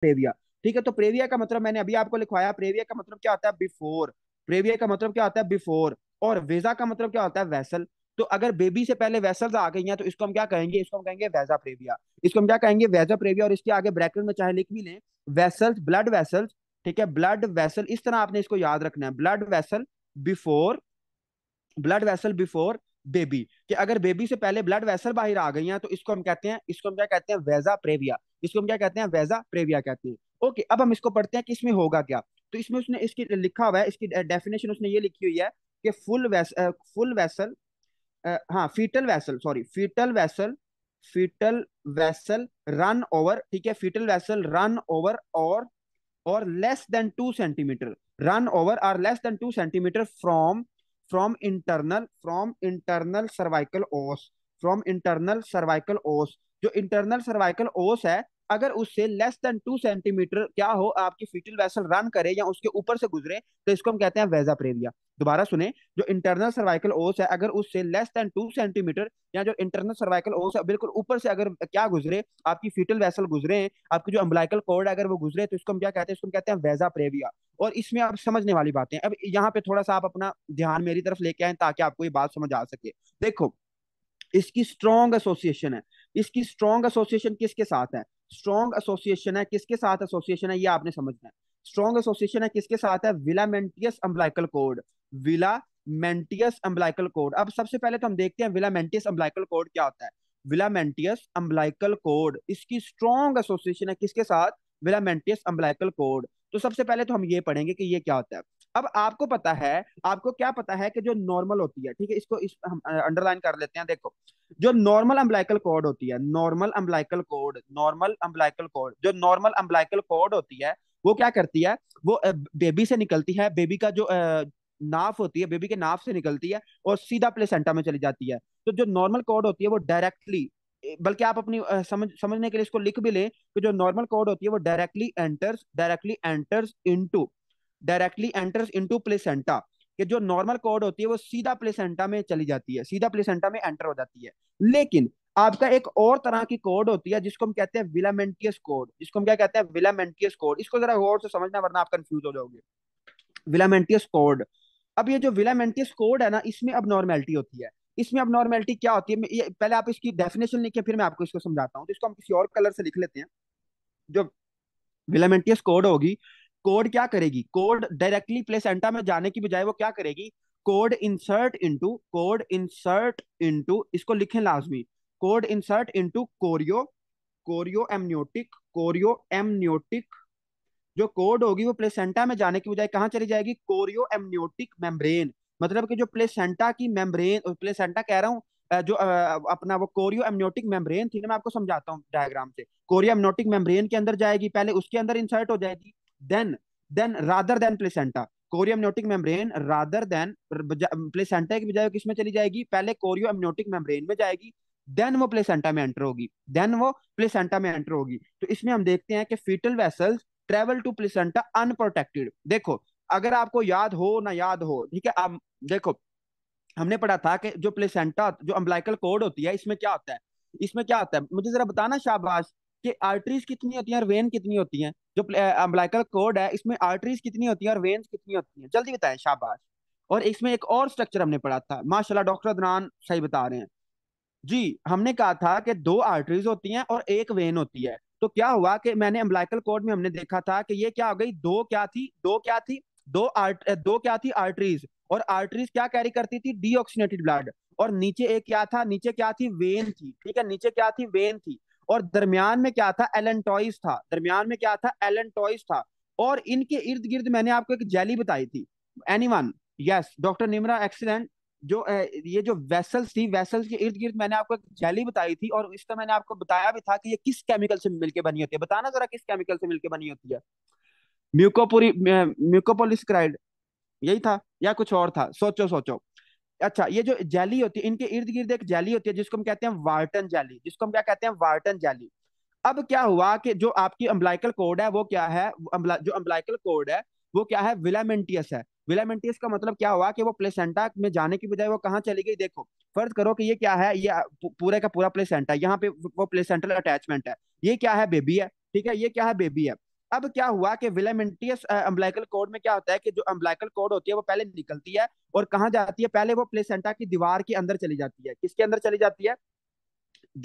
praevia ठीक है तो प्रेविया का मतलब मैंने अभी आपको लिखवाया प्रेविया का मतलब क्या होता है बिफोर प्रेविया का मतलब क्या होता है बिफोर और वेजा का मतलब क्या होता है वैसल तो अगर बेबी से पहले वैसल आ गई हैं तो इसको हम क्या कहेंगे इसको हम कहेंगे वैजा प्रेविया इसको हम क्या कहेंगे वैजा प्रेविया और इसके आगे ब्रैकेट में चाहे लिख भी लें वैसल्स ब्लड वैसल्स ठीक है ब्लड वैसल इस तरह आपने इसको याद रखना है blood vessel before blood vessel before baby कि अगर बेबी से पहले ब्लड वैसल बाहर आ गई हैं तो इसको हम कहते हैं इसको हम क्या कहते हैं वैजा प्रेविया जिसको हम क्या कहते हैं वेजा प्रेविया कहते हैं ओके अब हम इसको पढ़ते हैं कि इसमें होगा क्या तो इसमें उसने इसकी लिखा हुआ है इसकी डेफिनेशन उसने ये लिखी हुई है कि फुल वैस फुल वैसल हाँ fetal vessel sorry fetal vessel fetal vessel run over ठीक है फीटल वैसल रन ओवर और और less than two centimetre run over or less than two centimetre from from internal from internal cervical os from internal cervical os जो internal cervical ओस है अगर उससे less than two centimetre क्या हो आपकी फीटल वेसल रन करे या उसके ऊपर से गुजरे तो इसको हम कहते हैं वेजा प्रेरिया दोबारा सुने जो इंटरनल सर्वाइकल ओस है अगर उससे लेस देन टू सेंटीमीटर या जो इंटरनल सर्वाइकल ओस है बिल्कुल ऊपर से अगर क्या गुजरे आपकी फीटल वेसल गुजरे हैं आपकी जो अम्बलाइकल कोड अगर वो गुजरे तो इसको हम क्या कहते हैं इसको हम कहते हैं वेजा प्रेविया और इसमें आप समझने वाली बातें अब यहाँ पे थोड़ा सा आप अपना ध्यान मेरी तरफ लेके आए ताकि आपको ये बात समझ आ सके देखो इसकी स्ट्रॉन्ग एसोसिएशन है इसकी स्ट्रॉन्ग एसोसिएशन किसके साथ है स्ट्रॉन्ग एसोसिएशन है किसके साथ एसोसिएशन है ये आपने समझना है स्ट्रॉन्ग एसोसिएशन है किसके साथ है velamentous umbilical cord velamentous umbilical cord अब सबसे पहले तो हम देखते हैं विलामेंटियस अम्बलाइकल कोड क्या होता है विलामेंटियस अम्बलाइकल कोड इसकी स्ट्रॉन्ग एसोसिएशन है किसके साथ विलामेंटियस अम्बलाइकल कोड तो सबसे पहले तो हम ये पढ़ेंगे कि ये क्या होता है अब आपको पता है आपको क्या पता है कि जो नॉर्मल होती है ठीक है इसको इस हम अंडरलाइन कर लेते हैं देखो जो नॉर्मल अम्बलाइकल कोड होती है normal umbilical cord normal umbilical cord जो नॉर्मल अम्बलाइकल कोड होती है वो क्या करती है वो बेबी से निकलती है बेबी का जो नाफ होती है बेबी के नाफ से निकलती है और सीधा प्लेसेंटा में चली जाती है तो जो नॉर्मल कोड होती है वो डायरेक्टली बल्कि आप अपनी समझ समझने के लिए इसको लिख भी लें कि जो नॉर्मल कोड होती है वो directly enters directly enters into directly enters into placenta कि जो नॉर्मल कॉर्ड होती है वो सीधा प्लेसेंटा में चली जाती है सीधा प्लेसेंटा में एंटर हो जाती है लेकिन आपका एक और तरह की कोड होती है जिसको हम कहते हैं विलामेंटियस कोड जिसको हम क्या कहते हैं विलामेंटियस कोड इसको जरा गौर से समझना वरना आप कंफ्यूज हो जाओगे विलामेंटियस कोड अब ये जो विलामेंटियस कोड है ना इसमें अब नॉर्मेलिटी होती है इसमें अब नॉर्मेलिटी क्या होती है ये पहले आप इसकी डेफिनेशन लिखिए फिर मैं आपको इसको समझाता हूँ तो इसको हम किसी और कलर से लिख लेते हैं जो विलामेंटियस कोड होगी कोड क्या करेगी कोड डायरेक्टली प्लेसेंटा में जाने की बजाय वो क्या करेगी cord insert into cord insert into इसको लिखें लाजमी cord insert into chorio chorio amniotic chorio amniotic जो कोड होगी वो प्लेसेंटा में जाने की बजाय कहाँ चली जाएगी कोरियो एमनियोटिक मेम्ब्रेन मतलब कि जो प्लेसेंटा की मेम्ब्रेन प्लेसेंटा कह रहा हूँ जो अपना वो कोरियो एमन्योटिक मेम्ब्रेन थी ना मैं आपको समझाता हूँ डायग्राम से कोरियो एमनियोटिक मेम्ब्रेन के अंदर जाएगी पहले उसके अंदर इंसर्ट हो जाएगी then then rather than placenta chorioamniotic membrane rather than placenta की बजाय किसमें चली जाएगी पहले कोरियो एमनोटिक मेम्ब्रेन में जाएगी देन वो प्लेसेंटा में एंटर होगी देन वो प्लेसेंटा में एंटर होगी तो इसमें हम देखते हैं कि fetal vessels travel to placenta unprotected देखो अगर आपको याद हो ना याद हो ठीक है आप देखो हमने पढ़ा था कि जो प्लेसेंटा जो अम्बलाइकल कोड होती है इसमें क्या होता है इसमें क्या होता है मुझे जरा बताना शाबाश कि आर्टरीज कितनी होती हैं और वेन कितनी होती हैं जो अम्बलाइकल कोड है इसमें आर्टरीज कितनी होती हैं और वेन्स कितनी होती हैं जल्दी बताएं शाबाश और इसमें एक और स्ट्रक्चर हमने पढ़ा था माशाल्लाह डॉक्टर अदनान सही बता रहे हैं जी हमने कहा था कि दो आर्टरीज होती हैं और एक वेन होती है तो क्या हुआ कि मैंने अम्बलाइकल कोड में हमने देखा था कि ये क्या हो गई दो क्या थी दो क्या थी दो आर्ट दो क्या थी आर्टरीज और आर्टरीज क्या कैरी करती थी डीऑक्सीनेटेड ब्लड और नीचे एक क्या था नीचे क्या थी वेन थी ठीक है नीचे क्या थी वेन थी और दरमियान में क्या था एलन टॉयस था दरमियान में क्या था एलन टॉयस था और इनके इर्द गिर्द मैंने आपको एक जैली बताई थी any one yes doctor Nimra accident जो ये जो वेसल्स थी वेसल्स के इर्द गिर्द मैंने आपको एक जैली बताई थी और इसका मैंने आपको बताया भी था कि ये किस केमिकल से मिलकर बनी होती है बताना जरा किस केमिकल से मिलकर बनी होती है म्यूकोपोरी म्यूकोपोलिस यही था या कुछ और था सोचो सोचो अच्छा ये जो जैली होती है इनके इर्द गिर्द एक जैली होती है जिसको हम कहते हैं वार्टन जैली जिसको हम क्या कहते हैं वार्टन जैली अब क्या हुआ कि जो आपकी अम्बलाइकल कोड है वो क्या है जो अम्बलाइकल कोड है वो क्या है विलामेंटियस है विलामेंटियस का मतलब क्या हुआ कि वो प्लेसेंटा में जाने की बजाय वो कहाँ चली गई देखो फर्ज करो कि ये क्या है ये पूरे का पूरा प्लेसेंटा यहाँ पे वो प्लेसेंटल अटैचमेंट है ये क्या है बेबी है ठीक है ये क्या है बेबी है अब क्या हुआ कि विलेमेंटियस अम्बलाइकल कोड में क्या होता है कि जो अम्बलाइकल कोड होती है वो पहले निकलती है और कहाँ जाती है पहले वो प्लेसेंटा की दीवार के अंदर चली जाती है किसके अंदर चली जाती है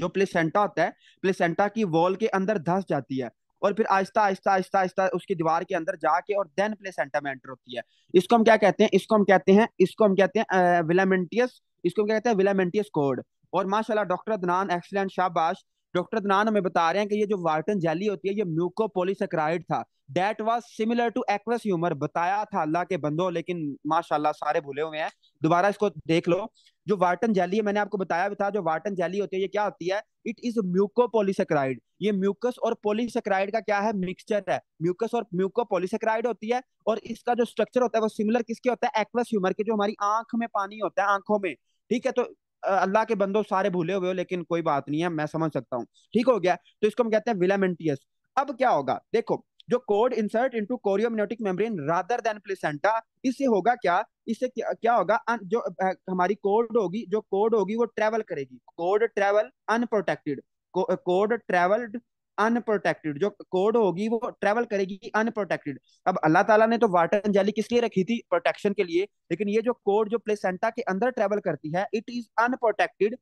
जो प्लेसेंटा होता है प्लेसेंटा की वॉल के अंदर धस जाती है और फिर आहिस्ता आहिस्ता आहिस्ता आहिस्ता उसकी दीवार के अंदर जाके और देन प्लेसेंटा में एंटर होती है इसको हम क्या कहते हैं इसको हम कहते हैं इसको हम कहते हैं विलेमेंटियस इसको हम क्या कहते हैं विलेमेंटियस कोड और माशाल्लाह डॉक्टर अदनान एक्सलेंट शाबाश डॉक्टर दनान हमें बता रहे हैं कि ये जो वार्टन जैली होती है ये म्यूकोपोलिसक्राइड था that was similar to aqueous humour बताया था अल्लाह के बंदो लेकिन माशाल्लाह सारे भूले हुए हैं दोबारा इसको देख लो जो वार्टन जैली है मैंने आपको बताया भी था जो वार्टन जैली होती है ये क्या होती है इट इज म्यूकोपोलिसक्राइड ये म्यूकस और पोलिसक्राइड का क्या है मिक्सचर है म्यूकस और म्यूकोपोलिसक्राइड होती है और इसका जो स्ट्रक्चर होता है वो सिमिलर किसके होता है एक्वस ह्यूमर के जो हमारी आंख में पानी होता है आंखों में ठीक है तो अल्लाह के बंदो सारे भूले हुए हो लेकिन कोई बात नहीं है मैं समझ सकता हूँ ठीक हो गया तो इसको हम कहते हैं विलामेंटियस अब क्या होगा देखो जो cord insert into chorioamniotic membrane rather than placenta इससे होगा क्या इससे क्या, क्या होगा जो हमारी कोड होगी जो कोड होगी वो ट्रेवल करेगी cord travel unprotected cord travelled unprotected जो कोड होगी वो ट्रेवल करेगी अनप्रोटेक्टेड अब अल्लाह ताला ने तो वाटर जाली किस लिए रखी थी प्रोटेक्शन के लिए लेकिन ये जो कोड जो प्लेसेंटा के अंदर ट्रेवल करती है it is unprotected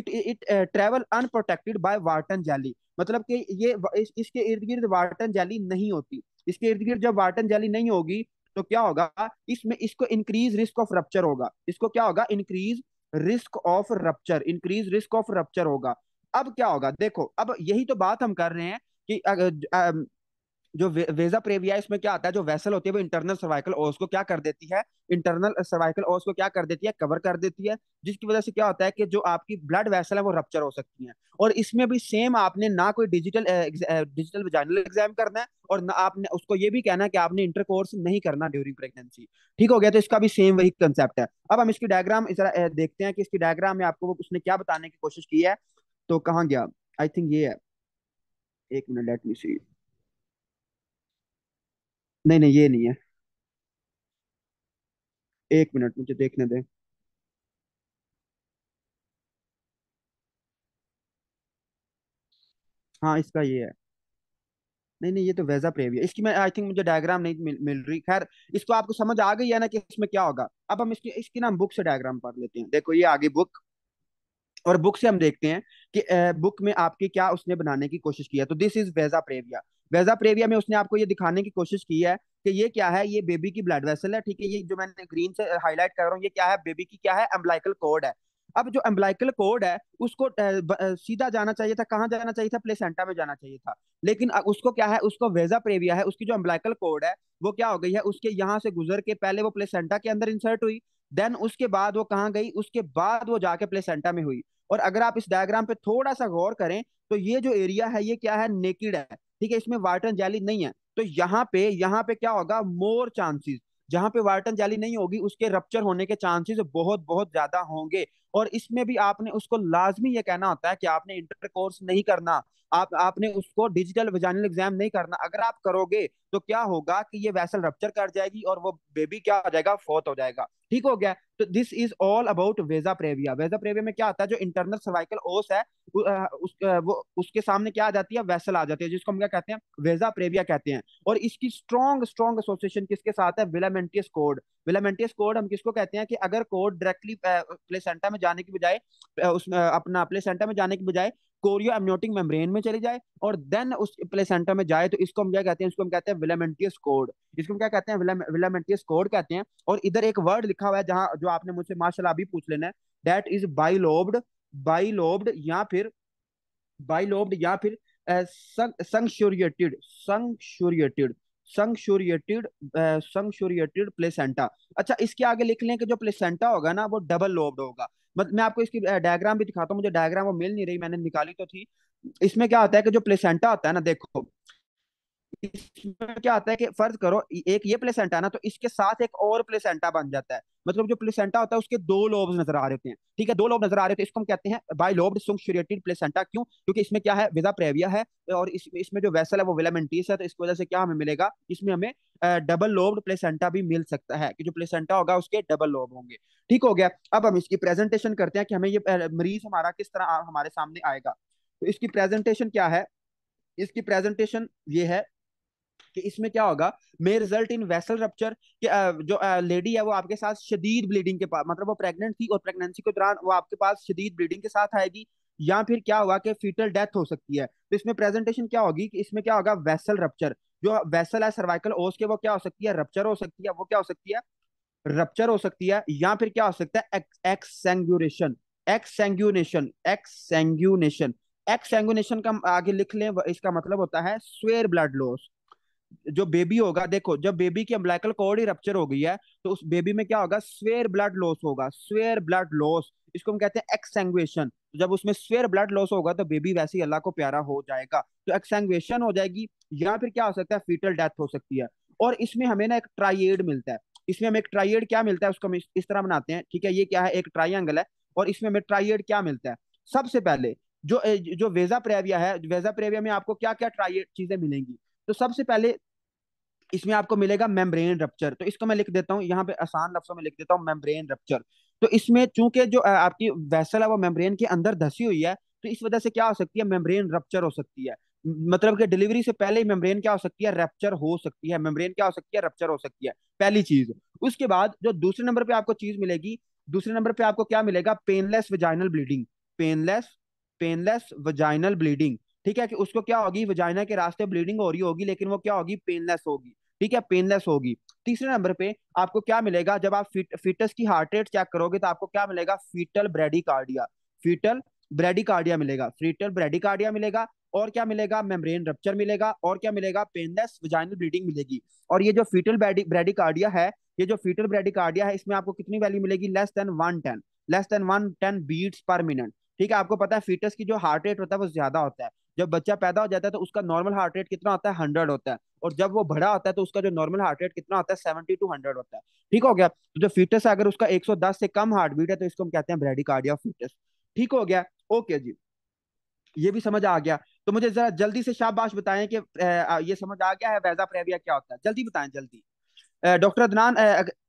it it travel unprotected by Wharton jelly मतलब कि ये इस, इसके इर्द गिर्द वाटन जाली नहीं होती इसके इर्द गिर्द जब वाटन जाली नहीं होगी तो क्या होगा इसमें इसको इंक्रीज रिस्क ऑफ रप्चर होगा इसको क्या होगा increase risk of rupture increase risk of rupture होगा अब क्या होगा देखो अब यही तो बात हम कर रहे हैं कि जो वे, वेजा प्रेविया इसमें क्या आता है जो वेसल होती है वो इंटरनल सर्वाइकल ओस को क्या कर देती है इंटरनल सर्वाइकल ओस को क्या कर देती है कवर कर देती है जिसकी वजह से क्या होता है कि जो आपकी ब्लड वेसल है वो रप्चर हो सकती है और इसमें भी सेम आपने ना कोई डिजिटल डिजिटल वजाइनल एग्जाम करना है और ना आपने उसको ये भी कहना है कि आपने इंटरकोर्स नहीं करना ड्यूरिंग प्रेगनेंसी ठीक हो गया तो इसका भी सेम वही कंसेप्ट है अब हम इसकी डायग्राम देखते हैं कि इसकी डायग्राम में आपको उसने क्या बताने की कोशिश की है तो कहाँ गया आई थिंक ये है एक मिनट लेट मी सी नहीं नहीं ये नहीं है एक मिनट मुझे देखने दें हाँ इसका ये है नहीं नहीं ये तो वेजा प्रेवी है इसकी मैं आई थिंक मुझे डायग्राम नहीं मिल, मिल रही खैर इसको आपको समझ आ गई है ना कि इसमें क्या होगा अब हम इसकी इसकी ना बुक से डायग्राम पढ़ लेते हैं देखो ये आगे बुक और बुक से हम देखते हैं कि बुक में आपके क्या उसने बनाने की कोशिश की है तो this is vasa previa vasa previa में उसने आपको ये दिखाने की कोशिश की है कि ये क्या है ये बेबी की ब्लड वेसल है ठीक है ये जो मैंने ग्रीन से हाईलाइट कर रहा हूँ ये क्या है बेबी की क्या है एम्बलाइकल कोड है अब जो एम्बलाइकल कोड है उसको सीधा जाना चाहिए था कहाँ जाना चाहिए था प्लेसेंटा में जाना चाहिए था लेकिन उसको क्या है उसको वेजा प्रेविया है उसकी जो एम्बलाइकल कोड है वो क्या हो गई है उसके यहाँ से गुजर के पहले वो प्लेसेंटा के अंदर इंसर्ट हुई देन उसके बाद वो कहाँ गई उसके बाद वो जाके प्लेसेंटा में हुई और अगर आप इस डायग्राम पे थोड़ा सा गौर करें तो ये जो एरिया है ये क्या है नेकिड है ठीक है इसमें वार्टन जाली नहीं है तो यहाँ पे यहाँ पे क्या होगा मोर चांसेस जहाँ पे वार्टन जाली नहीं होगी उसके रप्चर होने के चांसेस बहुत बहुत ज्यादा होंगे और इसमें भी आपने उसको लाजमी ये कहना होता है कि आपने इंटर कोर्स नहीं करना आप आपने उसको डिजिटल वजाइनल एग्जाम नहीं करना अगर आप करोगे तो क्या होगा कि ये वैसल रप्चर कर जाएगी और वो बेबी क्या हो जाएगा फोत हो जाएगा ठीक हो गया तो this is all about vasa previa vasa previa में क्या आता है जो इंटरनल सर्वाइकल ओस है उस, वो उसके सामने क्या आ जाती है वैसल आ जाती है जिसको हम क्या कहते हैं वेजा प्रेविया कहते हैं और इसकी स्ट्रॉन्ग स्ट्रॉन्ग एसोसिएशन किसके साथ है विलामेंटियस कोड विलामेंटियस कोड हम किसको कहते हैं कि अगर कोड डायरेक्टली प्लेसेंटा में जाने की बजाय उसमें अपना प्लेसेंटा में जाने की बजाय कोरियो एमनियोटिक मेम्ब्रेन में चली जाए और देन उस प्लेसेंटा में जाए तो इसको हम क्या कहते हैं इसको हम कहते हैं विलामेंटियस कोड इसको हम क्या कहते हैं विलामेंटियस कोड कहते हैं और इधर एक वर्ड लिखा हुआ है जहाँ जो आपने मुझसे माशाला अभी पूछ लेना है डेट इज बाइलोब्ड बाइलोब्ड या फिर बाइलोब्ड या फिर संक्शुरिएटेड संक्शुरिएटेड संक्शुरिएटेड संक्शुरिएटेड प्लेसेंटा अच्छा इसके आगे लिख लें कि जो प्लेसेंटा होगा ना वो डबल लोब्ड होगा मैं आपको इसकी डायग्राम भी दिखाता हूँ मुझे डायग्राम वो मिल नहीं रही मैंने निकाली तो थी इसमें क्या होता है कि जो प्लेसेंटा होता है ना देखो इसमें क्या आता है कि फर्ज करो एक ये प्लेसेंटा है ना तो इसके साथ एक और प्लेसेंटा बन जाता है मतलब जो प्लेसेंटा होता है उसके दो लोब नजर आ रहे होते हैं ठीक है दो लोब नजर आ रहे होते हैं इसको हम कहते हैं बाई लोब सुंगशुरेटेड प्लेसेंटा क्यों क्योंकि इसमें क्या है विजा प्रेविया है और इस, इसमें जो वैसल है वो विलामेंटीस है तो इसकी वजह से क्या हमें मिलेगा इसमें हमें डबल लोब्ड प्लेसेंटा भी मिल सकता है कि जो प्लेसेंटा होगा उसके डबल लोब होंगे ठीक हो गया अब हम इसकी प्रेजेंटेशन करते हैं कि हमें ये मरीज हमारा किस तरह हमारे सामने आएगा तो इसकी प्रेजेंटेशन क्या है इसकी प्रेजेंटेशन ये है कि इसमें क्या होगा may result in vessel rupture कि जो लेडी है वो आपके साथ शदीद ब्लीडिंग के पास मतलब वो प्रेगनेंट थी और प्रेगनेंसी के दौरान वो आपके पास शदीद ब्लीडिंग के साथ आएगी या फिर क्या होगा कि फीटल डेथ हो सकती है तो इसमें प्रेजेंटेशन क्या होगी कि इसमें क्या होगा वेसल रप्चर जो वेसल है सर्वाइकल ओस के वो क्या हो सकती है रप्चर हो सकती है वो क्या हो सकती है रप्चर हो सकती है या फिर क्या हो सकता है एक्सेंगुरेशन एक्सेंगुनेशन एक्सेंगुनेशन एक्सेंगुनेशन का आगे लिख लें इसका मतलब होता है स्वेयर ब्लड लॉस जो बेबी होगा देखो जब बेबी की अम्बलाइकल कोड ही रप्चर हो गई है तो उस बेबी में क्या होगा स्वेयर ब्लड लॉस होगा स्वेयर ब्लड लॉस इसको हम कहते हैं एक्सेंगुएशन तो जब उसमें स्वेयर ब्लड लॉस होगा तो बेबी वैसे ही अल्लाह को प्यारा हो जाएगा तो एक्सेंगुएशन हो जाएगी या फिर क्या हो सकता है फीटल डेथ हो सकती है और इसमें हमें ना एक ट्राइएड मिलता है इसमें हमें एक ट्राइएड क्या मिलता है उसको हम इस तरह बनाते हैं ठीक है ये क्या है एक ट्राइंगल है और इसमें हमें ट्राइएड क्या मिलता है सबसे पहले जो जो वेजा प्रेविया है वेजा प्रेविया में आपको क्या क्या ट्राइएड चीजें मिलेंगी तो सबसे पहले इसमें आपको मिलेगा मेम्ब्रेन रप्चर तो इसको मैं लिख देता हूँ यहाँ पे आसान लफ्सों में लिख देता हूँ मेम्ब्रेन रप्चर तो इसमें चूंकि जो आपकी वैसल है वो मेम्ब्रेन के अंदर धसी हुई है तो इस वजह से क्या हो सकती है मेम्ब्रेन रप्चर हो सकती है मतलब कि डिलीवरी से पहले ही मेम्ब्रेन क्या हो सकती है रप्चर हो सकती है मेम्ब्रेन क्या हो सकती है रप्चर हो सकती है पहली चीज उसके बाद जो दूसरे नंबर पे आपको चीज मिलेगी दूसरे नंबर पे आपको क्या मिलेगा painless vaginal bleeding painless painless vaginal bleeding ठीक है कि उसको क्या होगी वजाइना के रास्ते ब्लीडिंग हो रही होगी लेकिन वो क्या होगी पेनलेस होगी ठीक है पेनलेस होगी तीसरे नंबर पे आपको क्या मिलेगा जब आप फिट, फिटस की हार्ट रेट चेक करोगे तो आपको क्या मिलेगा फीटल ब्रेडिकार्डिया फीटल ब्रेडिकार्डिया मिलेगा फीटल ब्रेडिकार्डिया मिलेगा और क्या मिलेगा मेम्ब्रेन रप्चर मिलेगा और क्या मिलेगा पेनलेस वजाइनल ब्लीडिंग मिलेगी और ये जो फीटल ब्रेडिकार्डिया है ये जो फीटल ब्रेडिकार्डिया है इसमें आपको कितनी वैल्यू मिलेगी less than one ten less than one ten beats per minute ठीक है आपको पता है फीटस की जो हार्ट रेट होता है वो ज्यादा होता है जब बच्चा पैदा हो जाता है तो उसका नॉर्मल हार्ट रेट कितना होता है हंड्रेड होता है और जब वो बड़ा होता है तो उसका जो नॉर्मल हार्ट रेट कितना होता है सेवेंटी टू हंड्रेड होता है ठीक हो गया तो जो फीटस है अगर उसका एक सौ दस से कम हार्ट बीट है तो इसको हम कहते हैं ब्रेडी कार्डिया फीटस ठीक हो गया ओके जी ये भी समझ आ गया तो मुझे जरा जल्दी से शाबाश बताएं कि ये समझ आ गया है वैजा प्रेविया क्या होता है जल्दी बताएं जल्दी डॉक्टर अदनान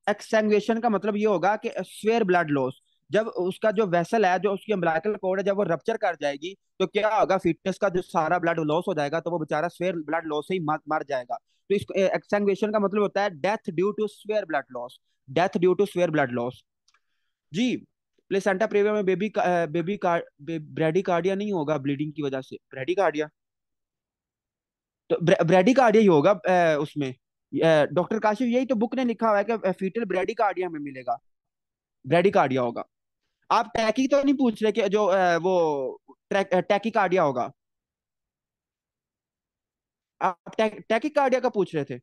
एक्सेंगुएशन का मतलब ये होगा कि स्वेयर ब्लड लॉस जब उसका जो वेसल है जो उसकी अम्बलाइकल कोड है जब वो रप्चर कर जाएगी तो क्या होगा फिटनेस का जो सारा ब्लड लॉस हो जाएगा तो वो बेचारा स्वेयर ब्लड लॉस ही मर जाएगा तो इस एक्सेंगुएशन का मतलब होता है death due to severe blood loss death due to severe blood loss जी प्लेसेंटा प्रेविया में बेबी का, बेबी का, बे, कार्डिया नहीं होगा ब्लीडिंग की वजह से ब्रेडी कार्डिया तो ब्रे, कार्डिया ही होगा ए, उसमें डॉक्टर काशिफ यही तो बुक ने लिखा हुआ है कि फीटल ब्रेडी कार्डिया में मिलेगा ब्रेडी कार्डिया होगा आप टैकी तो नहीं पूछ रहे कि जो वो टैकी कार्डिया होगा आप टैकी कार्डिया का पूछ रहे थे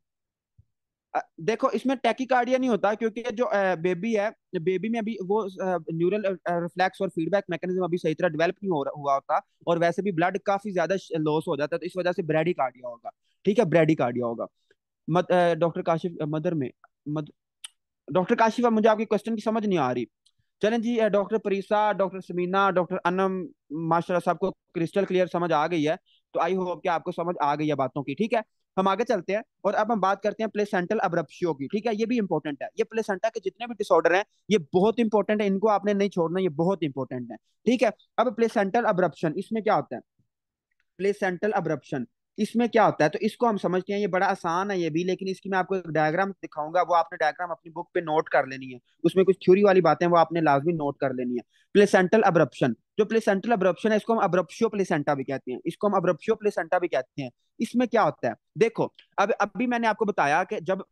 देखो इसमें टैकी कार्डिया नहीं होता क्योंकि जो बेबी है बेबी में अभी वो न्यूरल रिफ्लेक्स और फीडबैक मैकेनिज्म अभी सही तरह डेवलप नहीं हो हुआ होता और वैसे भी ब्लड काफी ज्यादा लॉस हो जाता है तो इस वजह से ब्रेडी कार्डिया होगा ठीक है ब्रेडी कार्डिया होगा डॉक्टर काशिफ मदर में मद डॉक्टर काशिफ मुझे आपकी क्वेश्चन की समझ नहीं आ रही चलें जी doctor Parisa doctor Samina doctor Anam माशाल्लाह सबको क्रिस्टल क्लियर समझ आ गई है तो आई होप कि आपको समझ आ गई है बातों की ठीक है हम आगे चलते हैं और अब हम बात करते हैं प्लेसेंटल अब्रप्शियो की ठीक है ये भी इंपॉर्टेंट है ये प्लेसेंटा के जितने भी डिसऑर्डर हैं ये बहुत इंपॉर्टेंट है इनको आपने नहीं छोड़ना ये बहुत इंपॉर्टेंट है ठीक है अब प्लेसेंटल अब्रप्शन इसमें क्या होता है प्लेसेंटल अब्रप्शन इसमें क्या होता है तो इसको हम समझते हैं ये बड़ा आसान है ये भी लेकिन इसकी मैं आपको एक डायग्राम दिखाऊंगा वो आपने डायग्राम अपनी बुक पे नोट कर लेनी है उसमें कुछ थ्योरी वाली बातें वो आपने लाजमी नोट कर लेनी है प्लेसेंटल अब्रप्शन जो प्लेसेंटल अब्रप्शन है इसको हम अब्रप्शियो प्लेसेंटा भी कहते हैं इसको हम अब्रप्शियो प्लेसेंटा भी कहते हैं इसमें क्या होता है देखो अब अभी मैंने आपको बताया कि जब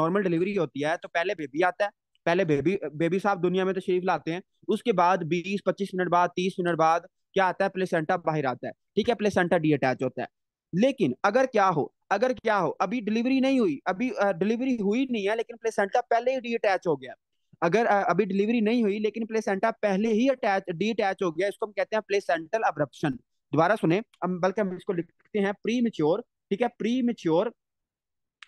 नॉर्मल डिलीवरी होती है तो पहले बेबी आता है पहले बेबी बेबी साहब दुनिया में तशरीफ तो लाते हैं उसके बाद बीस पच्चीस मिनट बाद तीस मिनट बाद क्या आता है प्लेसेंटा बाहर आता है ठीक है प्लेसेंटा डी अटैच होता है लेकिन अगर क्या हो अगर क्या हो अभी डिलीवरी नहीं हुई अभी डिलीवरी हुई नहीं है लेकिन प्लेसेंटा पहले ही डीअटैच हो गया अगर अभी डिलीवरी नहीं हुई लेकिन प्लेसेंटा पहले ही अटैच डीअटैच हो गया इसको हम कहते हैं प्लेसेंटल अब्रप्शन दोबारा सुने बल्कि हम इसको लिखते हैं प्री मेच्योर ठीक है premature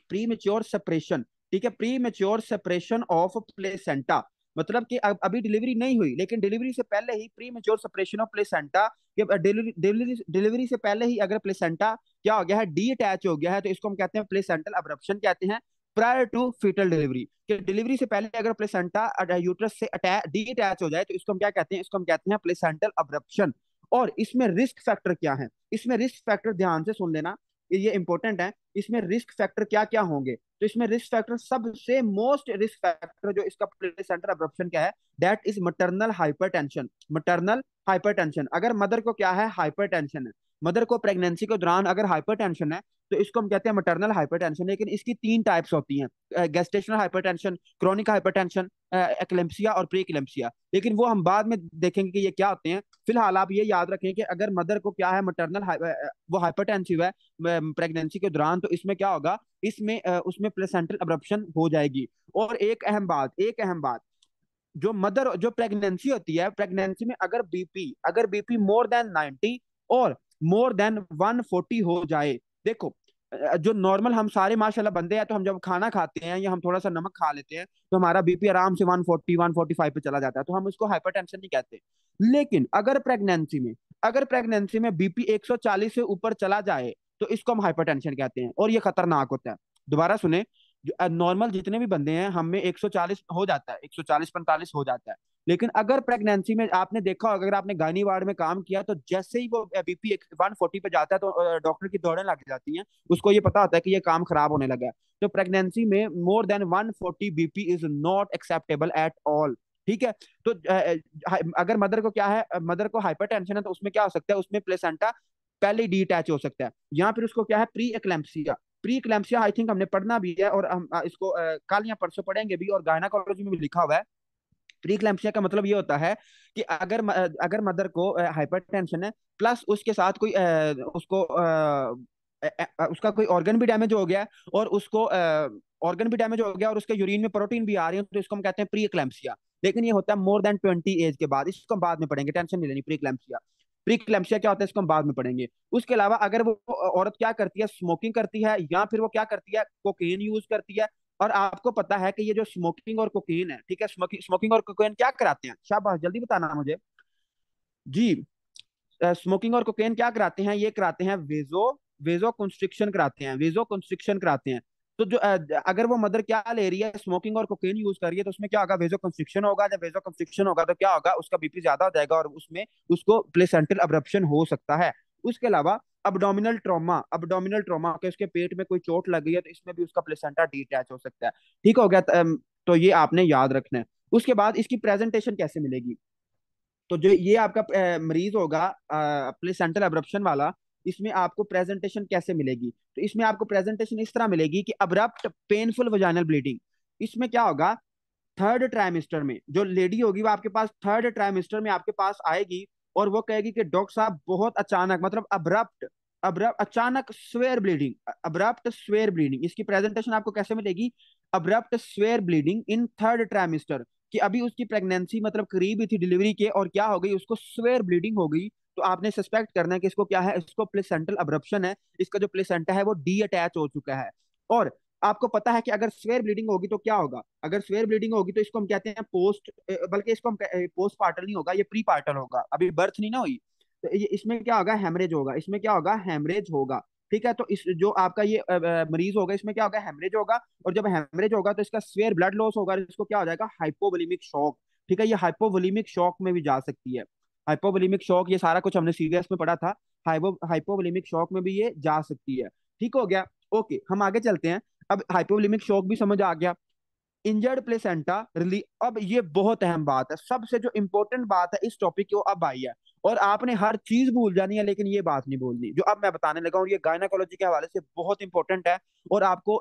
premature separation ठीक है premature separation of placenta मतलब कि अब अभी डिलीवरी नहीं हुई लेकिन डिलीवरी से पहले ही premature separation of placenta delivery delivery से पहले ही अगर प्लेसेंटा क्या हो गया है डी अटैच हो गया है तो इसको हम कहते हैं प्लेसेंटल अब्रप्शन कहते हैं प्रायर टू फीटल डिलीवरी कि डिलीवरी से पहले अगर प्लेसेंटा यूट्रस से डी अटैच हो जाए तो इसको हम क्या कहते हैं इसको हम कहते हैं प्लेसेंटल अब्रप्शन और इसमें रिस्क फैक्टर क्या है इसमें रिस्क फैक्टर ध्यान से सुन लेना ये इंपॉर्टेंट है इसमें रिस्क फैक्टर क्या क्या होंगे तो इसमें रिस्क फैक्टर सबसे मोस्ट रिस्क फैक्टर जो इसका प्लेस सेंटर अब्रप्शन क्या है that is maternal hyper maternal hyper अगर मदर को क्या है टेंशन है मदर को प्रेगनेंसी के दौरान अगर हाइपर है तो इसको हम कहते हैं मटरनल हाइपर लेकिन इसकी तीन टाइप्स होती हैं gestational hyper hypertension chronic hypertension eclampsia और प्री एक्लेम्सिया लेकिन वो हम बाद में देखेंगे कि ये क्या होते हैं फिलहाल आप ये याद रखें कि अगर मदर को क्या है मटरनल वो हाइपर है प्रेगनेंसी के दौरान तो इसमें क्या होगा इसमें उसमें प्लेसेंटल अब्रप्शन हो जाएगी और एक अहम बात एक अहम बात जो मदर जो प्रेगनेंसी होती है प्रेगनेंसी में अगर बीपी अगर बीपी मोर देन 90 और मोर देन 140 हो जाए देखो जो नॉर्मल हम सारे माशाल्लाह बंदे हैं तो हम जब खाना खाते हैं या हम थोड़ा सा नमक खा लेते हैं तो हमारा बीपी आराम से 140 145 पे चला जाता है तो हम उसको हाइपरटेंशन नहीं कहते लेकिन अगर प्रेगनेंसी में अगर प्रेगनेंसी में बीपी 140 से ऊपर चला जाए तो इसको हम हाइपरटेंशन कहते हैं और ये खतरनाक होता है दोबारा सुने नॉर्मल जितने भी बंदे हैं हमें एक हो जाता है एक सौ हो जाता है लेकिन अगर प्रेगनेंसी में आपने देखा होगा अगर आपने गानी वार्ड में काम किया तो जैसे ही वो बीपी वन फोर्टी पे जाता है तो डॉक्टर की दौड़ें लग जाती हैं उसको ये पता होता है कि ये काम खराब होने लगा है तो प्रेगनेंसी में more than one forty BP is not acceptable at all ठीक है तो अगर मदर को क्या है मदर को टेंशन है तो उसमें क्या हो सकता है उसमें प्लेसेंटा पहले ही डिटैच हो सकता है यहाँ फिर उसको क्या है pre eclampsia pre eclampsia I think हमने पढ़ना भी है और हम इसको कल या परसों पढ़ेंगे भी और गायनाकोलॉजी में भी लिखा हुआ है प्री का मतलब ये होता है कि अगर अगर मदर को हाइपरटेंशन है प्लस उसके साथ कोई उसको उसका कोई ऑर्गन भी डैमेज हो गया और उसको ऑर्गन भी डैमेज हो गया और उसके यूरिन में प्रोटीन भी आ रही है तो इसको हम कहते हैं प्री क्लैम्पसिया लेकिन ये होता है मोर देन ट्वेंटी एज के बाद इसको हम बाद में पढ़ेंगे टेंशन नहीं लेनी प्री क्लैम्पसिया प्री क्या होता है इसको हम बाद में पढ़ेंगे उसके अलावा अगर वो औरत क्या करती है स्मोकिंग करती है या फिर वो क्या करती है कोकेन यूज करती है और आपको पता है कि ये जो स्मोकिंग और कोकीन है ठीक है स्मोकिंग स्मोकिंग और कोकीन क्या कराते हैं शाबाश जल्दी बताना मुझे जी स्मोकिंग और कोकेन क्या कराते हैं ये कराते हैं वेजो वेजो कंस्ट्रिक्शन कराते हैं वेजो कंस्ट्रिक्शन कराते हैं तो जो अगर वो मदर क्या ले रही है स्मोकिंग और कोकेन यूज कर रही है तो उसमें क्या होगा वेजो कंस्ट्रिक्शन होगा जब वेजो कंस्ट्रिक्शन होगा तो क्या होगा उसका बीपी ज्यादा हो जाएगा और उसमें उसको प्लेसेंटल अब्रप्शन हो सकता है उसके अलावा अबडोमिनल ट्रॉमा अबडोमिनल ट्रॉमा के उसके पेट में कोई चोट लग गई है तो इसमें भी उसका प्लेसेंटा डिटैच हो सकता है ठीक हो गया तो ये आपने याद रखना है उसके बाद इसकी प्रेजेंटेशन कैसे मिलेगी तो जो ये आपका मरीज होगा प्लेसेंटल अब्रप्शन वाला इसमें आपको प्रेजेंटेशन कैसे मिलेगी तो इसमें आपको प्रेजेंटेशन इस तरह मिलेगी कि अब्रप्ट पेनफुल वजाइनल ब्लीडिंग इसमें क्या होगा थर्ड ट्राइमेस्टर में जो लेडी होगी वो आपके पास थर्ड ट्राइमेस्टर में आपके पास आएगी और वो कहेगी कि डॉक्टर साहब बहुत अचानक मतलब अब्रप्ट अब्रप्ट अचानक severe bleeding abrupt severe bleeding इसकी प्रेजेंटेशन आपको कैसे मिलेगी abrupt severe bleeding in third trimester कि अभी उसकी प्रेगनेंसी मतलब करीब ही थी डिलीवरी के और क्या हो गई उसको स्वेयर ब्लीडिंग हो गई तो आपने सस्पेक्ट करना है कि इसको क्या है इसको प्लेसेंटल अब्रप्शन है इसका जो प्लेसेंटा है वो डी अटैच हो चुका है और आपको पता है कि अगर स्वेयर ब्लीडिंग होगी तो क्या होगा अगर स्वेयर ब्लीडिंग होगी तो इसको हम कहते हैं पोस्ट बल्कि इसको हम पोस्ट पार्टल नहीं होगा ये प्री पार्टल होगा अभी बर्थ नहीं ना हुई तो ये इसमें क्या होगा हेमरेज होगा इसमें क्या होगा हेमरेज होगा ठीक है तो इस जो आपका ये मरीज होगा इसमें क्या होगा हेमरेज होगा और जब हेमरेज होगा तो इसका स्वेयर ब्लड लॉस होगा इसको क्या हो जाएगा हाइपोवलिमिक शॉक ठीक है ये हाइपोवलीमिक शॉक में भी जा सकती है हाइपोवलीमिक शॉक ये सारा कुछ हमने सीरियस में पढ़ा था हाइपोवलिमिक शॉक में भी ये जा सकती है ठीक हो गया ओके हम आगे चलते हैं अब हाइपोवोलेमिक शॉक भी समझ आ गया इंजर्ड प्लेसेंटा रिली अब ये बहुत अहम बात है सबसे जो इम्पोर्टेंट बात है इस टॉपिक की वो अब आई है और आपने हर चीज भूल जानी है लेकिन ये बात नहीं भूलनी जो अब मैं बताने लगा हूँ ये गायनाकोलॉजी के हवाले से बहुत इंपॉर्टेंट है और आपको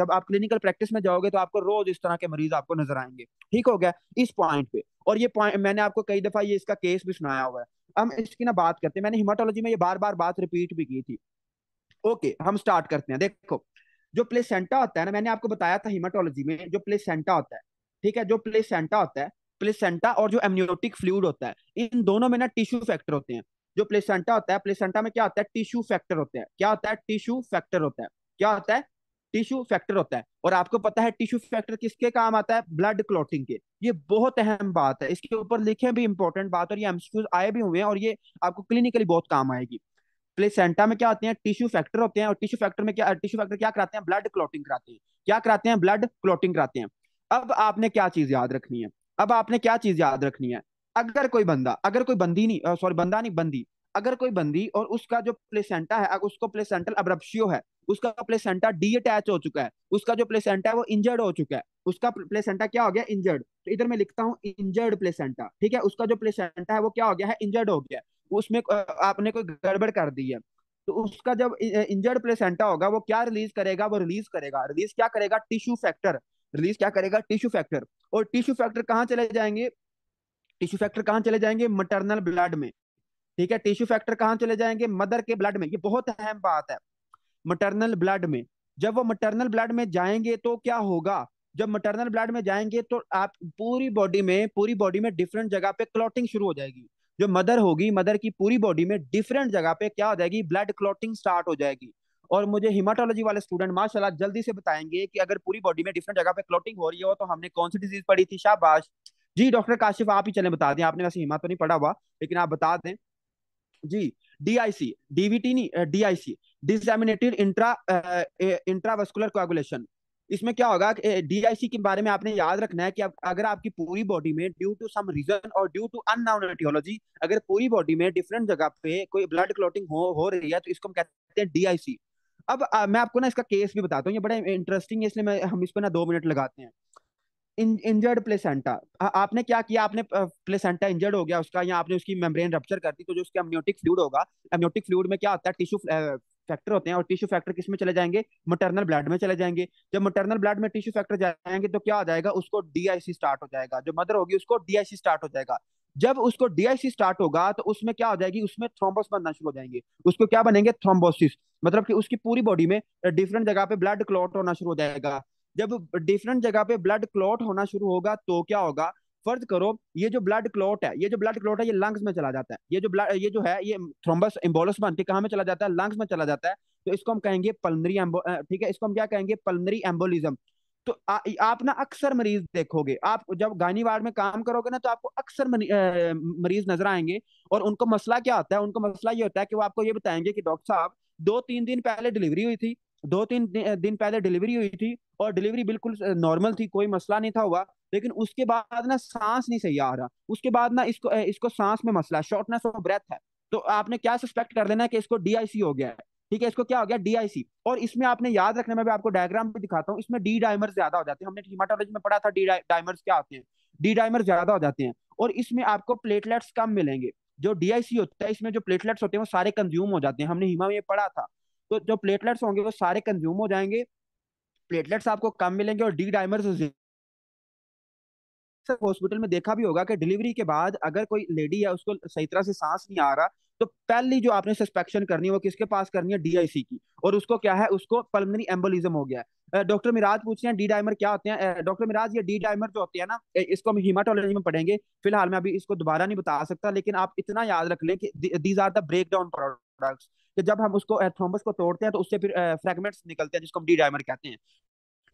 जब आप क्लिनिकल प्रैक्टिस में जाओगे तो आपको रोज इस तरह के मरीज आपको नजर आएंगे ठीक हो गया इस पॉइंट पे और ये पॉइंट मैंने आपको कई दफा ये इसका केस भी सुनाया हुआ है हम इसकी ना बात करते हैं मैंने हिमाटोलॉजी में ये बार बार बात रिपीट भी की थी ओके हम स्टार्ट करते हैं देखो जो प्लेसेंटा होता है ना मैंने आपको बताया था हिमाटोलॉजी में जो प्लेसेंटा होता है ठीक है जो प्लेसेंटा होता है प्लेसेंटा और जो एम्योटिक फ्लूड होता है इन दोनों में ना टिश्यू फैक्टर होते हैं जो प्लेसेंटा होता है प्लेसेंटा में क्या होता है टिश्यू फैक्टर होते हैं क्या होता है टिश्यू फैक्टर होता है क्या होता है टिश्यू फैक्टर होता है और आपको पता है टिश्यू फैक्टर किसके काम आता है ब्लड क्लॉटिंग के ये बहुत अहम बात है इसके ऊपर लिखे भी इंपॉर्टेंट बात और ये एमसीक्यूज आए भी हुए हैं और ये आपको क्लिनिकली बहुत काम आएगी प्लेसेंटा में क्या होते हैं टिश्यू फैक्टर होते हैं और टिश्यू फैक्टर में क्या टिश्यू फैक्टर क्या कराते हैं ब्लड क्लॉटिंग कराते हैं क्या कराते हैं ब्लड क्लॉटिंग कराते हैं अब आपने क्या चीज याद रखनी है अब आपने क्या चीज याद रखनी है अगर कोई बंदा अगर कोई बंदी नहीं सॉरी बंदा नहीं बंदी अगर कोई बंदी और उसका जो प्लेसेंटा है अगर उसको प्लेसेंटल अब्रप्शियो है उसका प्लेसेंटा डी अटैच हो चुका है उसका जो प्लेसेंटा है वो इंजर्ड हो चुका है उसका प्लेसेंटा क्या हो गया इंजर्ड तो इधर मैं लिखता हूँ इंजर्ड प्लेसेंटा ठीक है उसका जो प्लेसेंटा है वो क्या हो गया है इंजर्ड हो गया उसमें आपने कोई गड़बड़ कर दी है तो उसका जब इंजर्ड प्लेसेंटा होगा वो क्या रिलीज करेगा वो रिलीज करेगा रिलीज क्या करेगा टिश्यू फैक्टर रिलीज क्या करेगा टिश्यू फैक्टर और टिश्यू फैक्टर कहाँ चले जाएंगे टिश्यू फैक्टर कहाँ चले जाएंगे मटरनल ब्लड में ठीक है टिश्यू फैक्टर कहाँ चले जाएंगे मदर के ब्लड में ये बहुत अहम बात है मटरनल ब्लड में जब वो मटरनल ब्लड में जाएंगे तो क्या होगा जब मटरनल ब्लड में जाएंगे तो आप पूरी बॉडी में पूरी बॉडी में डिफरेंट जगह पे क्लॉटिंग शुरू हो जाएगी जो मदर होगी मदर की पूरी बॉडी में डिफरेंट जगह पे क्या हो जाएगी ब्लड क्लॉटिंग स्टार्ट हो जाएगी और मुझे हिमाटोलॉजी वाले स्टूडेंट माशाला जल्दी से बताएंगे कि अगर पूरी बॉडी में डिफरेंट जगह पे क्लॉटिंग हो रही हो तो हमने कौन सी डिजीज पड़ी थी शाहबाश जी डॉक्टर काशिफ आप ही चले बता दें आपने वैसे हिमा तो नहीं पढ़ा हुआ लेकिन आप बता दें जी डीआईसी डीवीटी नहीं DIC disseminated intra intravascular coagulation इसमें क्या होगा डीआईसी के बारे में आपने याद रखना है कि अगर आपकी पूरी बॉडी में ड्यू टू सम रीजन और ड्यू टू अननाउन एटियोलॉजी अगर पूरी बॉडी में डिफरेंट जगह पे कोई ब्लड क्लोटिंग हो हो रही है तो इसको हम कहते हैं डीआईसी अब आ, मैं आपको ना इसका केस भी बताता हूँ ये बड़ा इंटरेस्टिंग है इसलिए मैं हम इस पर ना दो मिनट लगाते हैं इन, इंजर्ड प्लेसेंटा आपने क्या किया आपने प्लेसेंटा इंजर्ड हो गया उसका या आपने उसकी मेम्ब्रेन रप्चर कर दी तो जो उसके एमनियोटिक फ्लूड होगा एमनियोटिक फ्लूड में क्या होता है टिश्यू फैक्टर होते हैं और टिश्यू फैक्टर किस में चले जाएंगे मटर्नल ब्लड में चले जाएंगे जब मटर्नल ब्लड में टिश्यू फैक्टर जाएंगे तो क्या आ जाएगा उसको डीआईसी स्टार्ट हो जाएगा जो मदर होगी उसको डीआईसी स्टार्ट हो जाएगा जब उसको डीआईसी स्टार्ट होगा तो उसमें क्या हो जाएगी उसमें थ्रोम्बोस बनना शुरू हो जाएंगे उसको क्या बनेंगे थ्रोम्बोसिस मतलब कि उसकी पूरी बॉडी में डिफरेंट जगह पे ब्लड क्लॉट होना शुरू हो जाएगा जब डिफरेंट जगह पे ब्लड क्लॉट होना शुरू होगा तो क्या होगा फर्ज करो ये जो ब्लड क्लॉट है ये जो ब्लड क्लॉट है ये लंग्स में चला जाता है ये जो ब्लड ये जो है ये थ्रोम्बस एम्बोलस बनती है कहाँ में चला जाता है लंग्स में चला जाता है तो इसको हम कहेंगे एम्बो ठीक है इसको हम क्या कहेंगे पल्मनरी एम्बोलिज्म तो आ, आप ना अक्सर मरीज देखोगे आप जब गायनी वार्ड में काम करोगे ना तो आपको अक्सर मरीज नजर आएंगे और उनको मसला क्या होता है उनको मसला ये होता है कि वो आपको ये बताएंगे कि डॉक्टर साहब दो तीन दिन पहले डिलीवरी हुई थी दो तीन दिन पहले डिलीवरी हुई थी और डिलीवरी बिल्कुल नॉर्मल थी कोई मसला नहीं था हुआ लेकिन उसके बाद ना सांस नहीं सही आ रहा उसके बाद ना इसको इसको सांस में मसला है शॉर्टनेस ऑफ ब्रेथ है तो आपने क्या सस्पेक्ट कर लेना है कि इसको डीआईसी हो गया है ठीक है इसको क्या हो गया डीआईसी और इसमें आपने याद रखने में भी आपको डायग्राम भी दिखाता हूँ इसमें डी डायमर ज्यादा हो जाते हैं हमने हिमाटोलॉजी में पढ़ा था डी डायमर क्या होते हैं डी डायमर ज्यादा हो जाते हैं और इसमें आपको प्लेटलेट्स कम मिलेंगे जो डीआईसी होता है इसमें जो प्लेटलेट्स होते हैं वो सारे कंज्यूम हो जाते हैं हमने हिमा में पढ़ा था तो जो प्लेटलेट्स होंगे वो सारे कंज्यूम हो जाएंगे प्लेटलेट्स आपको कम मिलेंगे और डी डायमर्स अक्सर हॉस्पिटल में देखा भी होगा कि डिलीवरी के बाद अगर कोई लेडी है उसको सही तरह से सांस नहीं आ रहा तो पहली जो आपने सस्पेक्शन करनी है वो किसके पास करनी है डीआईसी की और उसको क्या है उसको पल्मोनरी एम्बोलिज्म हो गया है डॉक्टर मिराज पूछ रहे हैं डी डाइमर क्या होते हैं डॉक्टर मिराज ये डी डाइमर जो होते हैं ना इसको हम हीमाटोलॉजी में पढ़ेंगे फिलहाल मैं अभी इसको दोबारा नहीं बता सकता लेकिन आप इतना याद रख लें कि these are the breakdown products कि जब हम उसको थ्रोम्बस को तोड़ते हैं तो उससे फिर फ्रेगमेंट्स निकलते हैं जिसको हम डी डायमर कहते हैं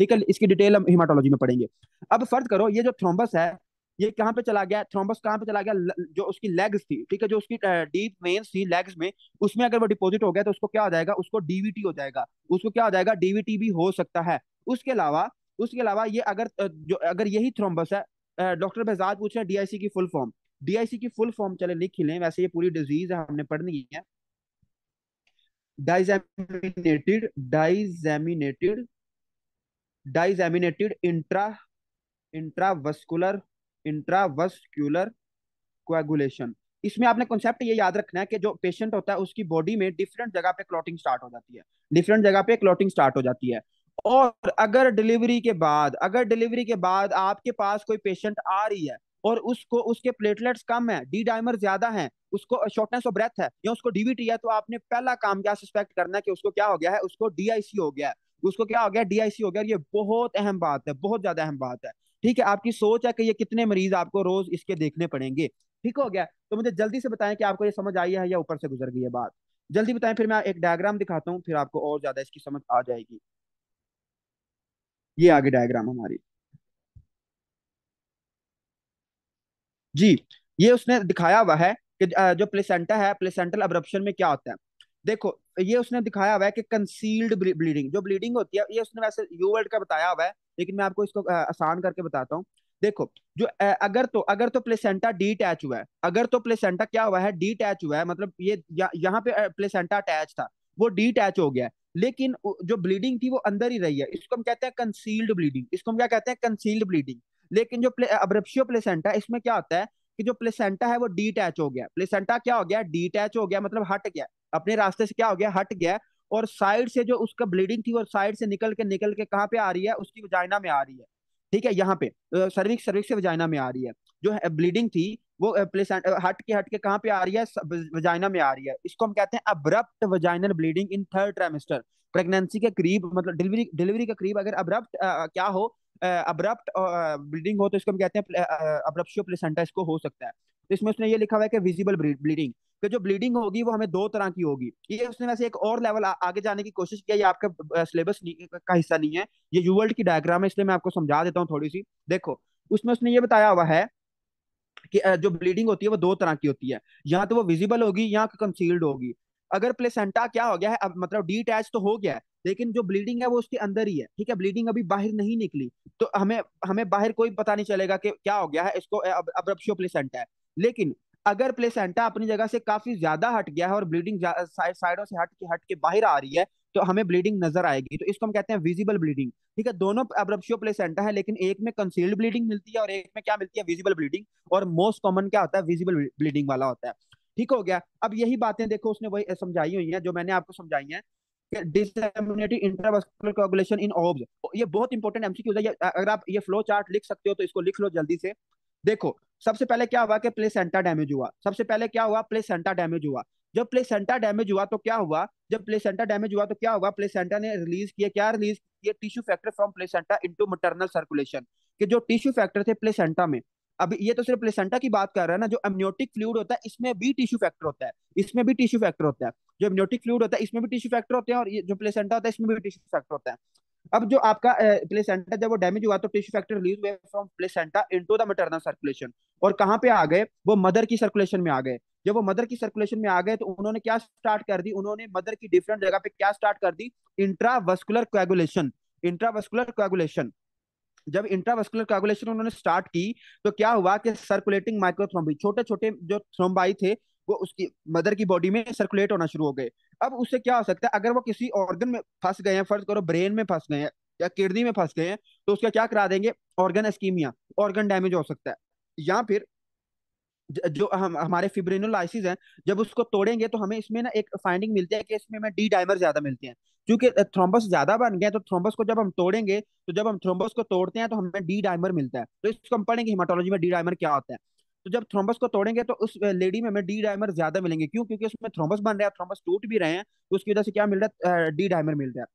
ठीक है इसकी डिटेल हम हिमाटोलॉजी में पढ़ेंगे अब फर्ज करो ये जो थ्रोम्बस है ये कहाँ पे चला गया थ्रोम्बस कहाँ पे चला गया जो उसकी लेग्स थी ठीक है जो उसकी डीप वेन्स थी लेग्स में उसमें अगर वो डिपोजिट हो गया तो उसको क्या हो जाएगा उसको डीवीटी हो जाएगा उसको क्या हो जाएगा डीवीटी भी हो सकता है उसके अलावा उसके अलावा ये अगर जो अगर यही थ्रोम्बस है डॉक्टर बेजाज पूछ रहे हैं डीआईसी की फुल फॉर्म डीआईसी की फुल फॉर्म चले लिख ही लें वैसे ये पूरी डिजीज है हमने पढ़नी है डाइजेमिनेटेड डाइजेमिनेटेड डाइजेमिनेटेड इंट्रा इंट्रावस्कुलर इंट्रावस्क्यूलर क्वेगुलेशन इसमें आपने कॉन्सेप्ट ये याद रखना है कि जो पेशेंट होता है उसकी बॉडी में डिफरेंट जगह पे क्लॉटिंग स्टार्ट हो जाती है डिफरेंट जगह पे क्लॉटिंग स्टार्ट हो जाती है और अगर डिलीवरी के बाद अगर डिलीवरी के बाद आपके पास कोई पेशेंट आ रही है और उसको उसके प्लेटलेट्स कम है डी डाइमर ज्यादा है उसको शॉर्टनेस ऑफ ब्रेथ है या उसको डीबीटी है तो आपने पहला काम क्या सस्पेक्ट करना है कि उसको क्या हो गया है उसको डीआईसी हो गया है उसको क्या हो गया डीआईसी हो गया ये बहुत अहम बात है बहुत ज्यादा अहम बात है ठीक है आपकी सोच है कि ये कितने मरीज आपको रोज इसके देखने पड़ेंगे ठीक हो गया तो मुझे जल्दी से बताएं कि आपको ये समझ आई है या ऊपर से गुजर गई है बात जल्दी बताएं फिर मैं एक डायग्राम दिखाता हूँ फिर आपको और ज्यादा इसकी समझ आ जाएगी ये आगे डायग्राम हमारी जी ये उसने दिखाया हुआ है कि जो प्लेसेंटा है प्लेसेंटल अब्रप्शन में क्या होता है देखो ये उसने दिखाया हुआ है कि कंसील्ड ब्लीडिंग जो ब्लीडिंग होती है ये उसने वैसे यू वर्ड का बताया हुआ है लेकिन मैं आपको इसको आसान करके बताता हूँ देखो जो अगर तो अगर तो प्लेसेंटा डीटैच हुआ है अगर तो प्लेसेंटा क्या हुआ है डीटैच हुआ है मतलब ये यहाँ पे प्लेसेंटा अटैच था वो डीटैच हो गया है लेकिन जो ब्लीडिंग थी वो अंदर ही रही है इसको हम कहते हैं कंसील्ड ब्लीडिंग इसको हम क्या कहते हैं कंसील्ड ब्लीडिंग लेकिन जो अब्रप्शियो प्लेसेंटा इसमें क्या होता है कि जो प्लेसेंटा है वो डीटैच हो गया प्लेसेंटा क्या हो गया डीटैच हो गया मतलब हट गया अपने रास्ते से क्या हो गया हट गया और साइड से जो उसका ब्लीडिंग थी और साइड से निकल के निकल के कहाँ पे आ रही है उसकी वजाइना में आ रही है ठीक है यहाँ पे सर्विक सर्विक से वजाइना में आ रही है जो ब्लीडिंग थी वो प्लेसेंट हट के हट के कहाँ पे आ रही है वजाइना में आ रही है इसको हम कहते हैं abrupt vaginal bleeding in third trimester pregnancy के करीब मतलब डिलीवरी डिलीवरी के करीब अगर अब्रप्ट क्या हो अब्रप्ट ब्लीडिंग हो तो इसको हम कहते हैं अब्रप्शियो प्लेसेंटा इसको हो सकता है तो इसमें उसने ये लिखा हुआ है कि विजिबल ब्लीडिंग कि जो ब्लीडिंग होगी वो हमें दो तरह की होगी ये उसने वैसे एक और लेवल आ, आगे जाने की कोशिश किया ये आपके सिलेबस का हिस्सा नहीं है ये यूवर्ल्ड की डायग्राम है इसलिए मैं आपको समझा देता हूँ थोड़ी सी देखो उसमें उसने ये बताया हुआ है कि जो ब्लीडिंग होती है वो दो तरह की होती है या तो वो विजिबल होगी या कंसील्ड होगी अगर प्लेसेंटा क्या हो गया है अब मतलब डिटैच तो हो गया है लेकिन जो ब्लीडिंग है वो उसके अंदर ही है ठीक है ब्लीडिंग अभी बाहर नहीं निकली तो हमें हमें बाहर कोई पता नहीं चलेगा कि क्या हो गया है इसको अब अब प्लेसेंटा है लेकिन अगर प्लेसेंटा अपनी जगह से काफी ज्यादा हट गया है और ब्लीडिंग साइडों से हट के हट के बाहर आ रही है तो हमें ब्लीडिंग नजर आएगी तो इसको हम कहते हैं विजिबल ब्लीडिंग ठीक है दोनों अब्रप्शियो प्लेसेंटा है लेकिन एक में कंसील्ड ब्लीडिंग मिलती है और एक में क्या मिलती है विजिबल ब्लीडिंग और मोस्ट कॉमन क्या होता है विजिबल ब्लीडिंग वाला होता है ठीक हो गया अब यही बातें देखो उसने वही समझाई हुई है जो मैंने आपको समझाई है disseminated intravascular coagulation in obs ये बहुत इंपॉर्टेंट एमसीक्यूज है अगर आप ये फ्लो चार्ट लिख सकते हो तो इसको लिख लो जल्दी से देखो सबसे पहले क्या हुआ कि प्लेसेंटा डैमेज हुआ सबसे पहले क्या हुआ प्लेसेंटा डैमेज हुआ जब प्लेसेंटा डैमेज हुआ तो क्या हुआ जब प्लेसेंटा डैमेज हुआ तो क्या हुआ प्लेसेंटा ने रिलीज किया क्या रिलीज किया tissue factor from placenta into maternal circulation कि जो टिश्यू फैक्टर थे प्लेसेंटा में अब ये तो सिर्फ प्लेसेंटा की बात कर रहा है ना जो एमनियोटिक फ्लूड होता है इसमें भी टिश्यू फैक्टर होता है इसमें भी टिश्यू फैक्टर होता है जो एमनियोटिक फ्लूड होता है इसमें भी टिश्यू फैक्टर होते हैं और जो प्लेसेंटा होता है इसमें भी टिश्यू फैक्टर होता है अब जो आपका प्लेसेंटा जब वो डैमेज हुआ तो टिश्यू फैक्टर रिलीज हुए from placenta into the maternal circulation और कहाँ पे आ गए वो मदर की सर्कुलेशन में आ गए जब वो मदर की सर्कुलेशन में आ गए तो उन्होंने क्या स्टार्ट कर दी उन्होंने मदर की डिफरेंट जगह पे क्या स्टार्ट कर दी इंट्रावस्कुलर कोएगुलेशन इंट्रावस्कुलर कोएगुलेशन जब इंट्रावस्कुलर कोएगुलेशन उन्होंने स्टार्ट की तो क्या हुआ कि सर्कुलेटिंग माइक्रोथ्रोम्बी छोटे छोटे जो थ्रोम्बाई थे वो उसकी मदर की बॉडी में सर्कुलेट होना शुरू हो गए अब उससे क्या हो सकता है अगर वो किसी ऑर्गन में फंस गए हैं फर्ज करो ब्रेन में फंस गए हैं या किडनी में फंस गए हैं तो उसका क्या करा देंगे ऑर्गन एस्कीमिया ऑर्गन डैमेज हो सकता है या फिर जो हम हमारे फिब्रिनोलाइसिस हैं जब उसको तोड़ेंगे तो हमें इसमें ना एक फाइंडिंग मिलती है कि इसमें हमें डी डाइमर ज्यादा मिलते हैं क्योंकि थ्रोम्बस ज्यादा बन गए तो थ्रोम्बस को जब हम तोड़ेंगे तो जब हम थ्रोम्बस को तोड़ते हैं तो हमें डी डाइमर मिलता है तो इसको हम पढ़ेंगे हिमाटोलॉजी में डी डाइमर क्या होता है तो जब थ्रोम्बस को तोड़ेंगे तो उस लेडी में हमें डी डायमर ज्यादा मिलेंगे क्यों क्योंकि उसमें थ्रोम्बस बन रहे हैं थ्रोम्बस टूट भी रहे हैं तो उसकी वजह से क्या मिल रहा है डी डायमर मिल रहा है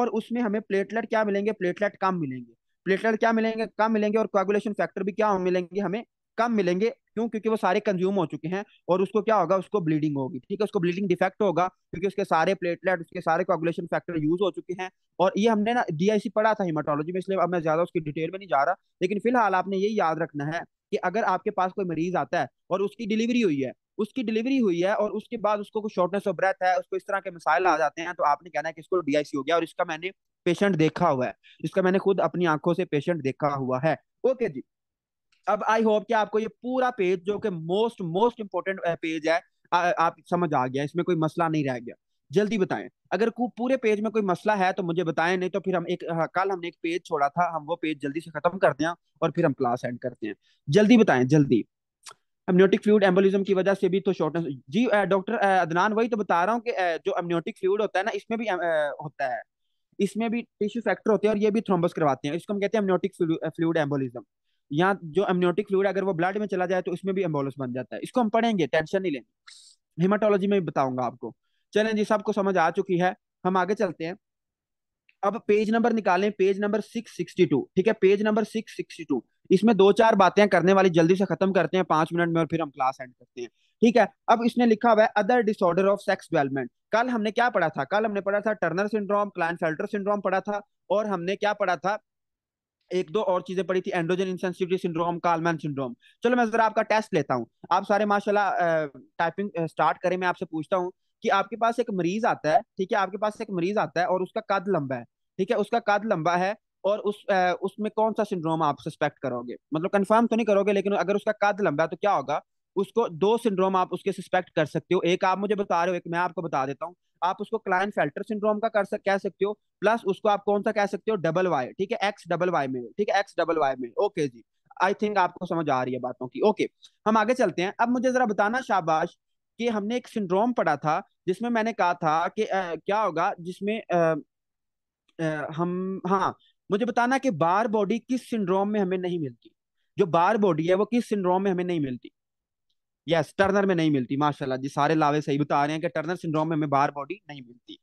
और उसमें हमें प्लेटलेट क्या मिलेंगे प्लेटलेट कम मिलेंगे प्लेटलेट क्या मिलेंगे कम मिलेंगे और कोगुलेशन फैक्टर भी क्या मिलेंगे हमें कम मिलेंगे क्यों क्योंकि वो सारे कंज्यूम हो चुके हैं और उसको क्या होगा उसको ब्लीडिंग होगी ठीक है उसको ब्लीडिंग डिफेक्ट होगा क्योंकि उसके सारे प्लेटलेट उसके सारे कोगुलेशन फैक्टर यूज हो चुके हैं और ये हमने ना डीआईसी पढ़ा था हिमाटोलॉजी में इसलिए अब मैं ज्यादा उसकी डिटेल में नहीं जा रहा लेकिन फिलहाल आपने ये याद रखना है कि अगर आपके पास कोई मरीज आता है और उसकी डिलीवरी हुई है उसकी डिलीवरी हुई है और उसके बाद उसको कुछ शॉर्टनेस ऑफ ब्रेथ है उसको इस तरह के मिसाइल आ जाते हैं तो आपने कहना है कि इसको डीआईसी हो गया और इसका मैंने पेशेंट देखा हुआ है इसका मैंने खुद अपनी आंखों से पेशेंट देखा हुआ है ओके जी अब आई होप कि आपको ये पूरा पेज जो कि मोस्ट मोस्ट इंपोर्टेंट पेज है आ, आप समझ आ गया इसमें कोई मसला नहीं रह गया जल्दी बताएं अगर पूरे पेज में कोई मसला है तो मुझे बताएं नहीं तो फिर हम एक हाँ, कल हमने एक पेज छोड़ा था हम वो पेज जल्दी से खत्म करते हैं और फिर हम क्लास एंड करते हैं जल्दी बताएं जल्दी एम्योटिक फ्लूड एम्बोलिज्म की वजह से भी तो शॉर्टनेस जी डॉक्टर अदनान वही तो बता रहा हूँ कि जो एमनियोटिक फ्लूड होता है ना इसमें भी होता है इसमें भी टिश्यू फैक्टर होते हैं और ये भी थ्रोम्बस करवाते हैं इसको हम कहते हैं एम्योटिक फ्लूड एम्बोलिज्म यहाँ जो एम्योटिक फ्लूड अगर वो ब्लड में चला जाए तो इसमें भी एम्बोलस बन जाता है इसको हम पढ़ेंगे टेंशन नहीं लेंगे हेमाटोलॉजी में भी बताऊंगा आपको चले जी सबको समझ आ चुकी है हम आगे चलते हैं अब पेज नंबर निकालें पेज नंबर 662 ठीक है पेज नंबर 662 इसमें दो चार बातें करने वाली जल्दी से खत्म करते हैं पांच मिनट में और फिर हम क्लास एंड करते हैं ठीक है अब इसने लिखा हुआ है other disorder of sex development कल हमने क्या पढ़ा था कल हमने पढ़ा था Turner syndrome Klinefelter syndrome पढ़ा था और हमने क्या पढ़ा था एक दो और चीजें पड़ी थी androgen insensitivity syndrome Kallmann syndrome चलो मैं जरा आपका टेस्ट लेता हूँ आप सारे माशाल्लाह टाइपिंग स्टार्ट करें मैं आपसे पूछता हूँ कि आपके पास एक मरीज आता है ठीक है आपके पास एक मरीज आता है और उसका कद लंबा है ठीक है उसका कद लंबा है और उस उसमें कौन सा सिंड्रोम आप सस्पेक्ट करोगे मतलब कंफर्म तो नहीं करोगे लेकिन अगर उसका कद लंबा है तो क्या होगा उसको दो सिंड्रोम आप उसके सस्पेक्ट कर सकते हो एक आप मुझे बता रहे हो एक मैं आपको बता देता हूँ आप उसको क्लाइन फेल्टर सिंड्रोम का कर सक, कह सकते हो प्लस उसको आप कौन सा कह सकते हो डबल वाई ठीक है एक्स डबल वाई में ठीक है एक्स डबल वाई में ओके जी आई थिंक आपको समझ आ रही है बातों की ओके हम आगे चलते हैं अब मुझे जरा बताना शाबाश कि हमने एक सिंड्रोम पढ़ा था जिसमें मैंने कहा था कि आ, क्या होगा जिसमें आ, आ, हम हाँ मुझे बताना कि बार बॉडी किस सिंड्रोम में हमें नहीं मिलती जो बार बॉडी है वो किस सिंड्रोम में हमें नहीं मिलती यस टर्नर में नहीं मिलती माशाल्लाह जी सारे लावे सही बता रहे हैं कि टर्नर सिंड्रोम में हमें बार बॉडी नहीं मिलती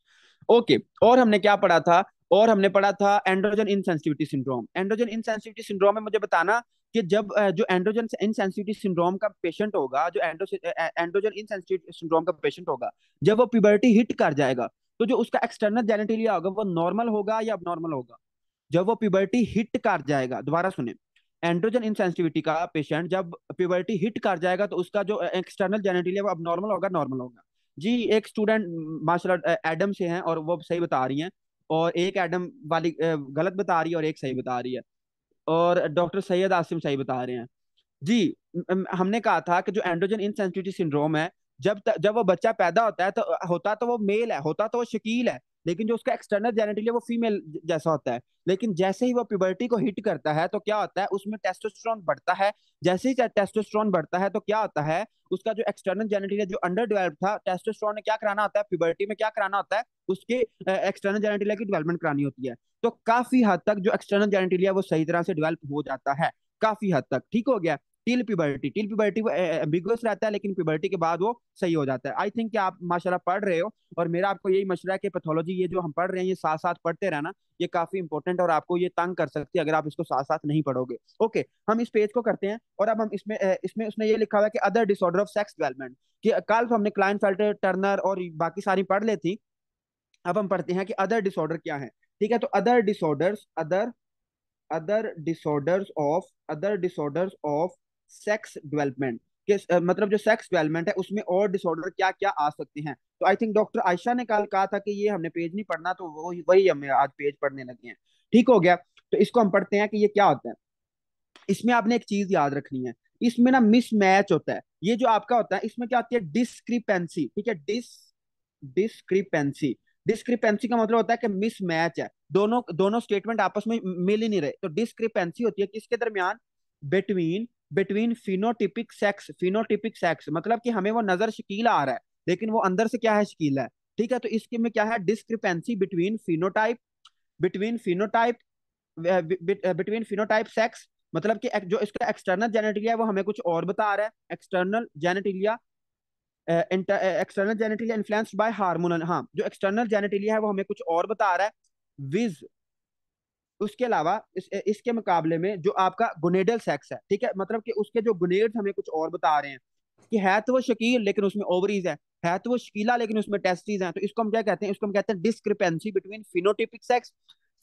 ओके और हमने क्या पढ़ा था और हमने पढ़ा था androgen insensitivity syndrome androgen insensitivity syndrome में मुझे बताना कि जब जो एंड्रोजन इनसेंसिटिविटी सिंड्रोम का पेशेंट होगा जो एंड्रोजन इनसेंसिटिविटी सिंड्रोम का पेशेंट होगा जब वो प्यूबर्टी हिट कर जाएगा तो जो उसका एक्सटर्नल जेनेटेलिया होगा वो नॉर्मल होगा या नॉर्मल होगा जब वो प्यूबर्टी हिट कर जाएगा दोबारा सुने एंड्रोजन इनसेंसिटिविटी का पेशेंट जब प्यूबर्टी हिट कर जाएगा तो उसका जो एक्सटर्नल जेनेटेलिया वो अब नॉर्मल होगा नॉर्मल होगा जी एक स्टूडेंट मार्शल एडम से हैं और वो सही बता रही हैं और एक एडम वाली गलत बता रही है और एक सही बता रही है और डॉक्टर सैयद आसिम सही बता रहे हैं जी हमने कहा था कि जो एंड्रोजन इनसेंसिटिविटी सिंड्रोम है जब जब वो बच्चा पैदा होता है तो होता तो वो मेल है होता तो वो शकील है लेकिन जो उसका एक्सटर्नल जेनेटिकली वो फीमेल जैसा होता है लेकिन जैसे ही वो प्यूबर्टी को हिट करता है तो क्या होता है उसमें टेस्टोस्ट्रॉन बढ़ता है जैसे ही टेस्टोस्ट्रॉन बढ़ता है तो क्या होता है उसका जो एक्सटर्नल जेनेटिकली जो अंडर डेवलप था टेस्टोस्ट्रॉन ने क्या कराना होता है प्यूबर्टी में क्या कराना होता है उसके एक्सटर्नल जेनेटिलिया की डेवलपमेंट करानी होती है तो काफी हद तक जो एक्सटर्नल जेनेटिलिया वो सही तरह से डेवलप हो जाता है काफी हद तक ठीक हो गया till puberty till puberty ambiguous रहता है लेकिन प्यूबर्टी के बाद वो सही हो जाता है आई थिंक आप माशाल्लाह पढ़ रहे हो और मेरा आपको यही मशरा है कि पैथोलॉजी ये जो हम पढ़ रहे हैं ये साथ साथ पढ़ते रहना ये काफी इंपॉर्टेंट और आपको ये तंग कर सकती है अगर आप इसको साथ साथ नहीं पढ़ोगे ओके हम इस पेज को करते हैं और अब हम इसमें इसमें उसने ये लिखा हुआ कि other disorder of sex development कि कल तो हमने क्लाइन फेल्टर टर्नर और बाकी सारी पढ़ ली थी अब हम पढ़ते हैं कि अदर डिसऑर्डर क्या है ठीक है तो other disorders other other disorders of other disorders of sex development के मतलब जो सेक्स डेवलपमेंट है उसमें और डिसऑर्डर क्या क्या आ सकते हैं तो आई थिंक डॉक्टर आयशा ने कल कहा था कि ये हमने पेज नहीं पढ़ना तो वो वही हम आज पेज पढ़ने लगे हैं ठीक हो गया तो इसको हम पढ़ते हैं कि ये क्या होता है इसमें आपने एक चीज याद रखनी है इसमें ना मिसमैच होता है ये जो आपका होता है इसमें क्या होती है डिस्क्रिपेंसी ठीक है डिस डिस्क्रिपेंसी डिस्क्रिपेंसी का मतलब होता है कि मिसमैच है दोनों दोनों स्टेटमेंट आपस में मिल ही नहीं रहे तो डिस्क्रिपेंसी होती है किसके दरमियान between between phenotypic sex phenotypic sex मतलब कि हमें वो नजर शकील आ रहा है लेकिन वो अंदर से क्या है शकील है ठीक है तो इसके में क्या है discrepancy between phenotype between phenotype between phenotype sex मतलब कि जो इसका एक्सटर्नल जेनेटिलिया वो हमें कुछ और बता रहा है external genitalia external genitalia influenced by hormonal हाँ जो एक्सटर्नल जेनेटिलिया है वो हमें कुछ और बता रहा है हाँ, विज उसके अलावा इस, इसके मुकाबले में जो आपका गुनेडल सेक्स है ठीक है मतलब कि उसके जो गुनेड हमें कुछ और बता रहे हैं कि है तो वो शकील लेकिन उसमें ओवरीज है है तो वो शकीला लेकिन उसमें टेस्टीज हैं तो इसको हम क्या कहते हैं इसको हम कहते हैं discrepancy between phenotypic sex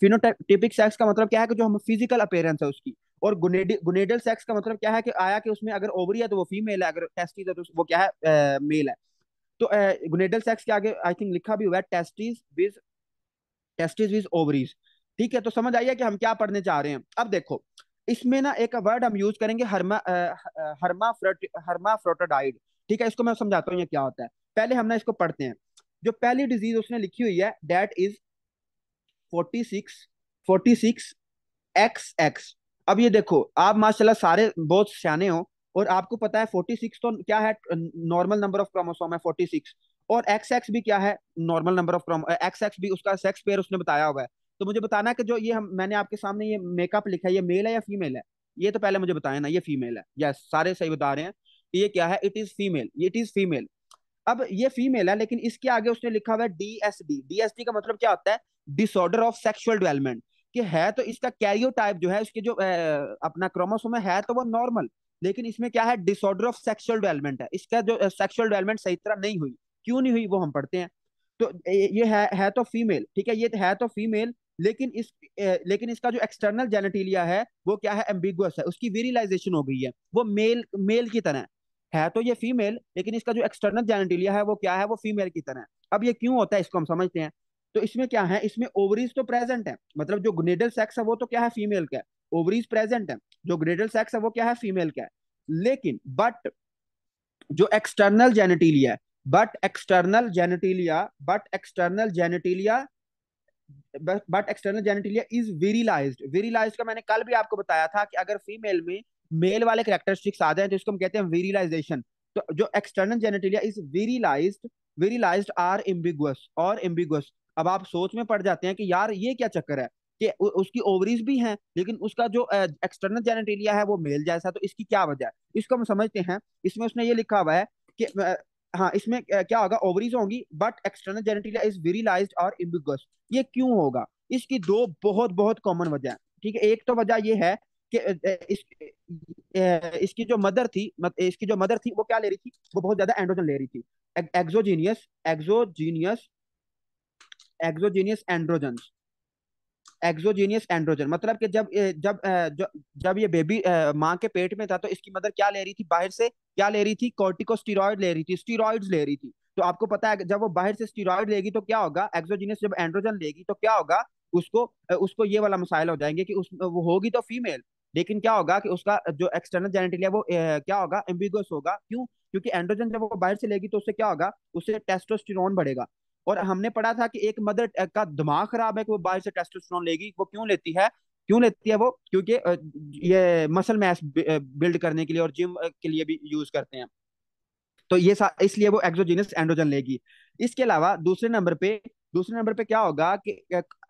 phenotypic sex का मतलब क्या है कि जो हम फिजिकल अपेयरेंस है उसकी और गुनेडल गुनेडल सेक्स का मतलब क्या है कि आया कि उसमें अगर ओवरी है तो वो फीमेल है अगर टेस्टीज है तो वो क्या है मेल है तो गुनेडल सेक्स के आगे आई थिंक लिखा भी हुआ है testes with testes with ovaries ठीक है तो समझ आइए कि हम क्या पढ़ने चाह रहे हैं अब देखो इसमें ना एक वर्ड हम यूज करेंगे हर्मा हर्मा फ्रोट, हर्मा फ्रोटोडाइड ठीक है इसको मैं समझाता हूँ ये क्या होता है पहले हम ना इसको पढ़ते हैं जो पहली डिजीज उसने लिखी हुई है that is forty six forty six X X अब ये देखो आप माशाल्लाह सारे बहुत सियाने हो और आपको पता है फोर्टी सिक्स तो क्या है नॉर्मल नंबर ऑफ क्रोमोसोम है फोर्टी सिक्स और एक्स एक्स भी क्या है normal number of chromo X X भी उसका सेक्स पेयर उसने बताया हुआ है तो मुझे बताना कि जो ये हम मैंने आपके सामने ये मेकअप लिखा है ये मेल है या फीमेल है ये तो पहले मुझे बताया ना ये फीमेल है यस सारे सही बता रहे हैं कि ये क्या है it is female it is female अब ये फीमेल है लेकिन इसके आगे उसने लिखा हुआ है एस डी का मतलब क्या होता है डिसऑर्डर ऑफ सेक्सुअल डेवलपमेंट कि है तो इसका टाइप जो है उसके जो ए, अपना क्रोमोसोम है तो वो नॉर्मल लेकिन इसमें क्या है डिसऑर्डर ऑफ सेक्सुअल डेवलपमेंट है इसका जो सेक्सुअल डेवलपमेंट सही तरह नहीं हुई क्यों नहीं हुई वो हम पढ़ते हैं तो ये है है तो फीमेल ठीक है ये है तो फीमेल लेकिन इस लेकिन इसका जो एक्सटर्नल जेनेटिलिया है वो क्या है एम्बिगुअस है उसकी विरिलाइजेशन हो गई है वो मेल मेल की तरह है तो ये फीमेल लेकिन इसका जो एक्सटर्नल जेनेटिलिया है वो क्या है वो फीमेल की तरह अब ये क्यों होता है इसको हम समझते हैं तो इसमें क्या है इसमें ओवरीज तो प्रेजेंट है मतलब जो ग्रेडल सेक्स है वो तो क्या है फीमेल का है ओवरीज प्रेजेंट है जो ग्रेडल सेक्स है वो क्या है फीमेल का है लेकिन बट जो external genitalia but external genitalia but external genitalia but external genitalia is virilized virilized का मैंने कल भी आपको बताया था कि अगर फीमेल में मेल वाले करेक्टरिस्टिक्स आ जाए तो इसको हम कहते हैं वेरीलाइजेशन तो जो external genitalia is virilized virilized are ambiguous और एम्बिगुअस अब आप सोच में पड़ जाते हैं कि यार ये क्या चक्कर है कि उसकी ओवरीज भी हैं लेकिन उसका जो एक्सटर्नल जेनेटेरिया है वो मेल जैसा तो इसकी क्या वजह है इसको हम समझते हैं इसमें उसने ये लिखा हुआ है कि हाँ इसमें क्या होगा ओवरीज होंगी but external genitalia is virilize और इम्बिगस ये क्यों होगा इसकी दो बहुत बहुत कॉमन वजह है ठीक है एक तो वजह ये है कि इस, इसकी जो मदर थी इसकी जो मदर थी वो क्या ले रही थी वो बहुत ज्यादा एंड्रोजन ले रही थी exogenous exogenous exogenous androgen exogenous androgen मतलब कि जब जब जब ये बेबी माँ के पेट में था तो इसकी मदर क्या ले रही थी बाहर से क्या ले रही थी कॉर्टिकोस्टीरॉयड ले रही थी स्टीरॉयड्स ले रही थी तो आपको पता है जब वो बाहर से स्टीरॉयड लेगी तो क्या होगा एक्सोजीनियस जब एंड्रोजन लेगी तो क्या होगा उसको उसको ये वाला मसाइल हो जाएंगे कि उस वो होगी तो फीमेल लेकिन क्या होगा कि उसका जो एक्सटर्नल जेनेटिल है वो ए, क्या होगा एम्बिगस होगा क्यों क्योंकि एंड्रोजन जब वो बाहर से लेगी तो उससे क्या होगा उससे टेस्टोस्टिरोन बढ़ेगा और हमने पढ़ा था कि एक मदर का दिमाग खराब है कि वो बाहर से टेस्टोस्टेरोन लेगी वो क्यों लेती है क्यों लेती है वो क्योंकि ये मसल मैस बिल्ड करने के लिए और जिम के लिए भी यूज करते हैं तो ये इसलिए वो एक्सोजीनियस एंड्रोजन लेगी इसके अलावा दूसरे नंबर पे दूसरे नंबर पे क्या होगा कि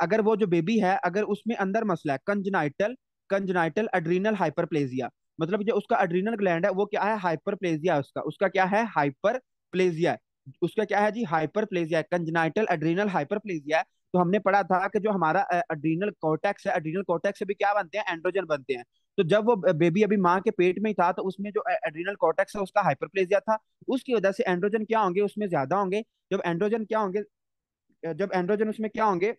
अगर वो जो बेबी है अगर उसमें अंदर मसला है कंजनाइटल कंजनाइटल एड्रीनल हाइपरप्लेजिया मतलब जो उसका एड्रीनल ग्लैंड है वो क्या है हाइपरप्लेजिया उसका उसका क्या है हाइपरप्लेजिया उसका क्या है जी hyperplasia congenital adrenal hyperplasia तो हमने पढ़ा था कि जो हमारा एड्रीनल कॉर्टेक्स है एड्रीनल कॉर्टेक्स से भी क्या बनते हैं एंड्रोजन बनते हैं तो जब वो बेबी अभी माँ के पेट में ही था तो उसमें जो एड्रीनल कॉर्टेक्स है उसका हाइपरप्लेजिया था उसकी वजह से एंड्रोजन क्या होंगे उसमें ज्यादा होंगे जब एंड्रोजन क्या होंगे जब एंड्रोजन उसमें क्या होंगे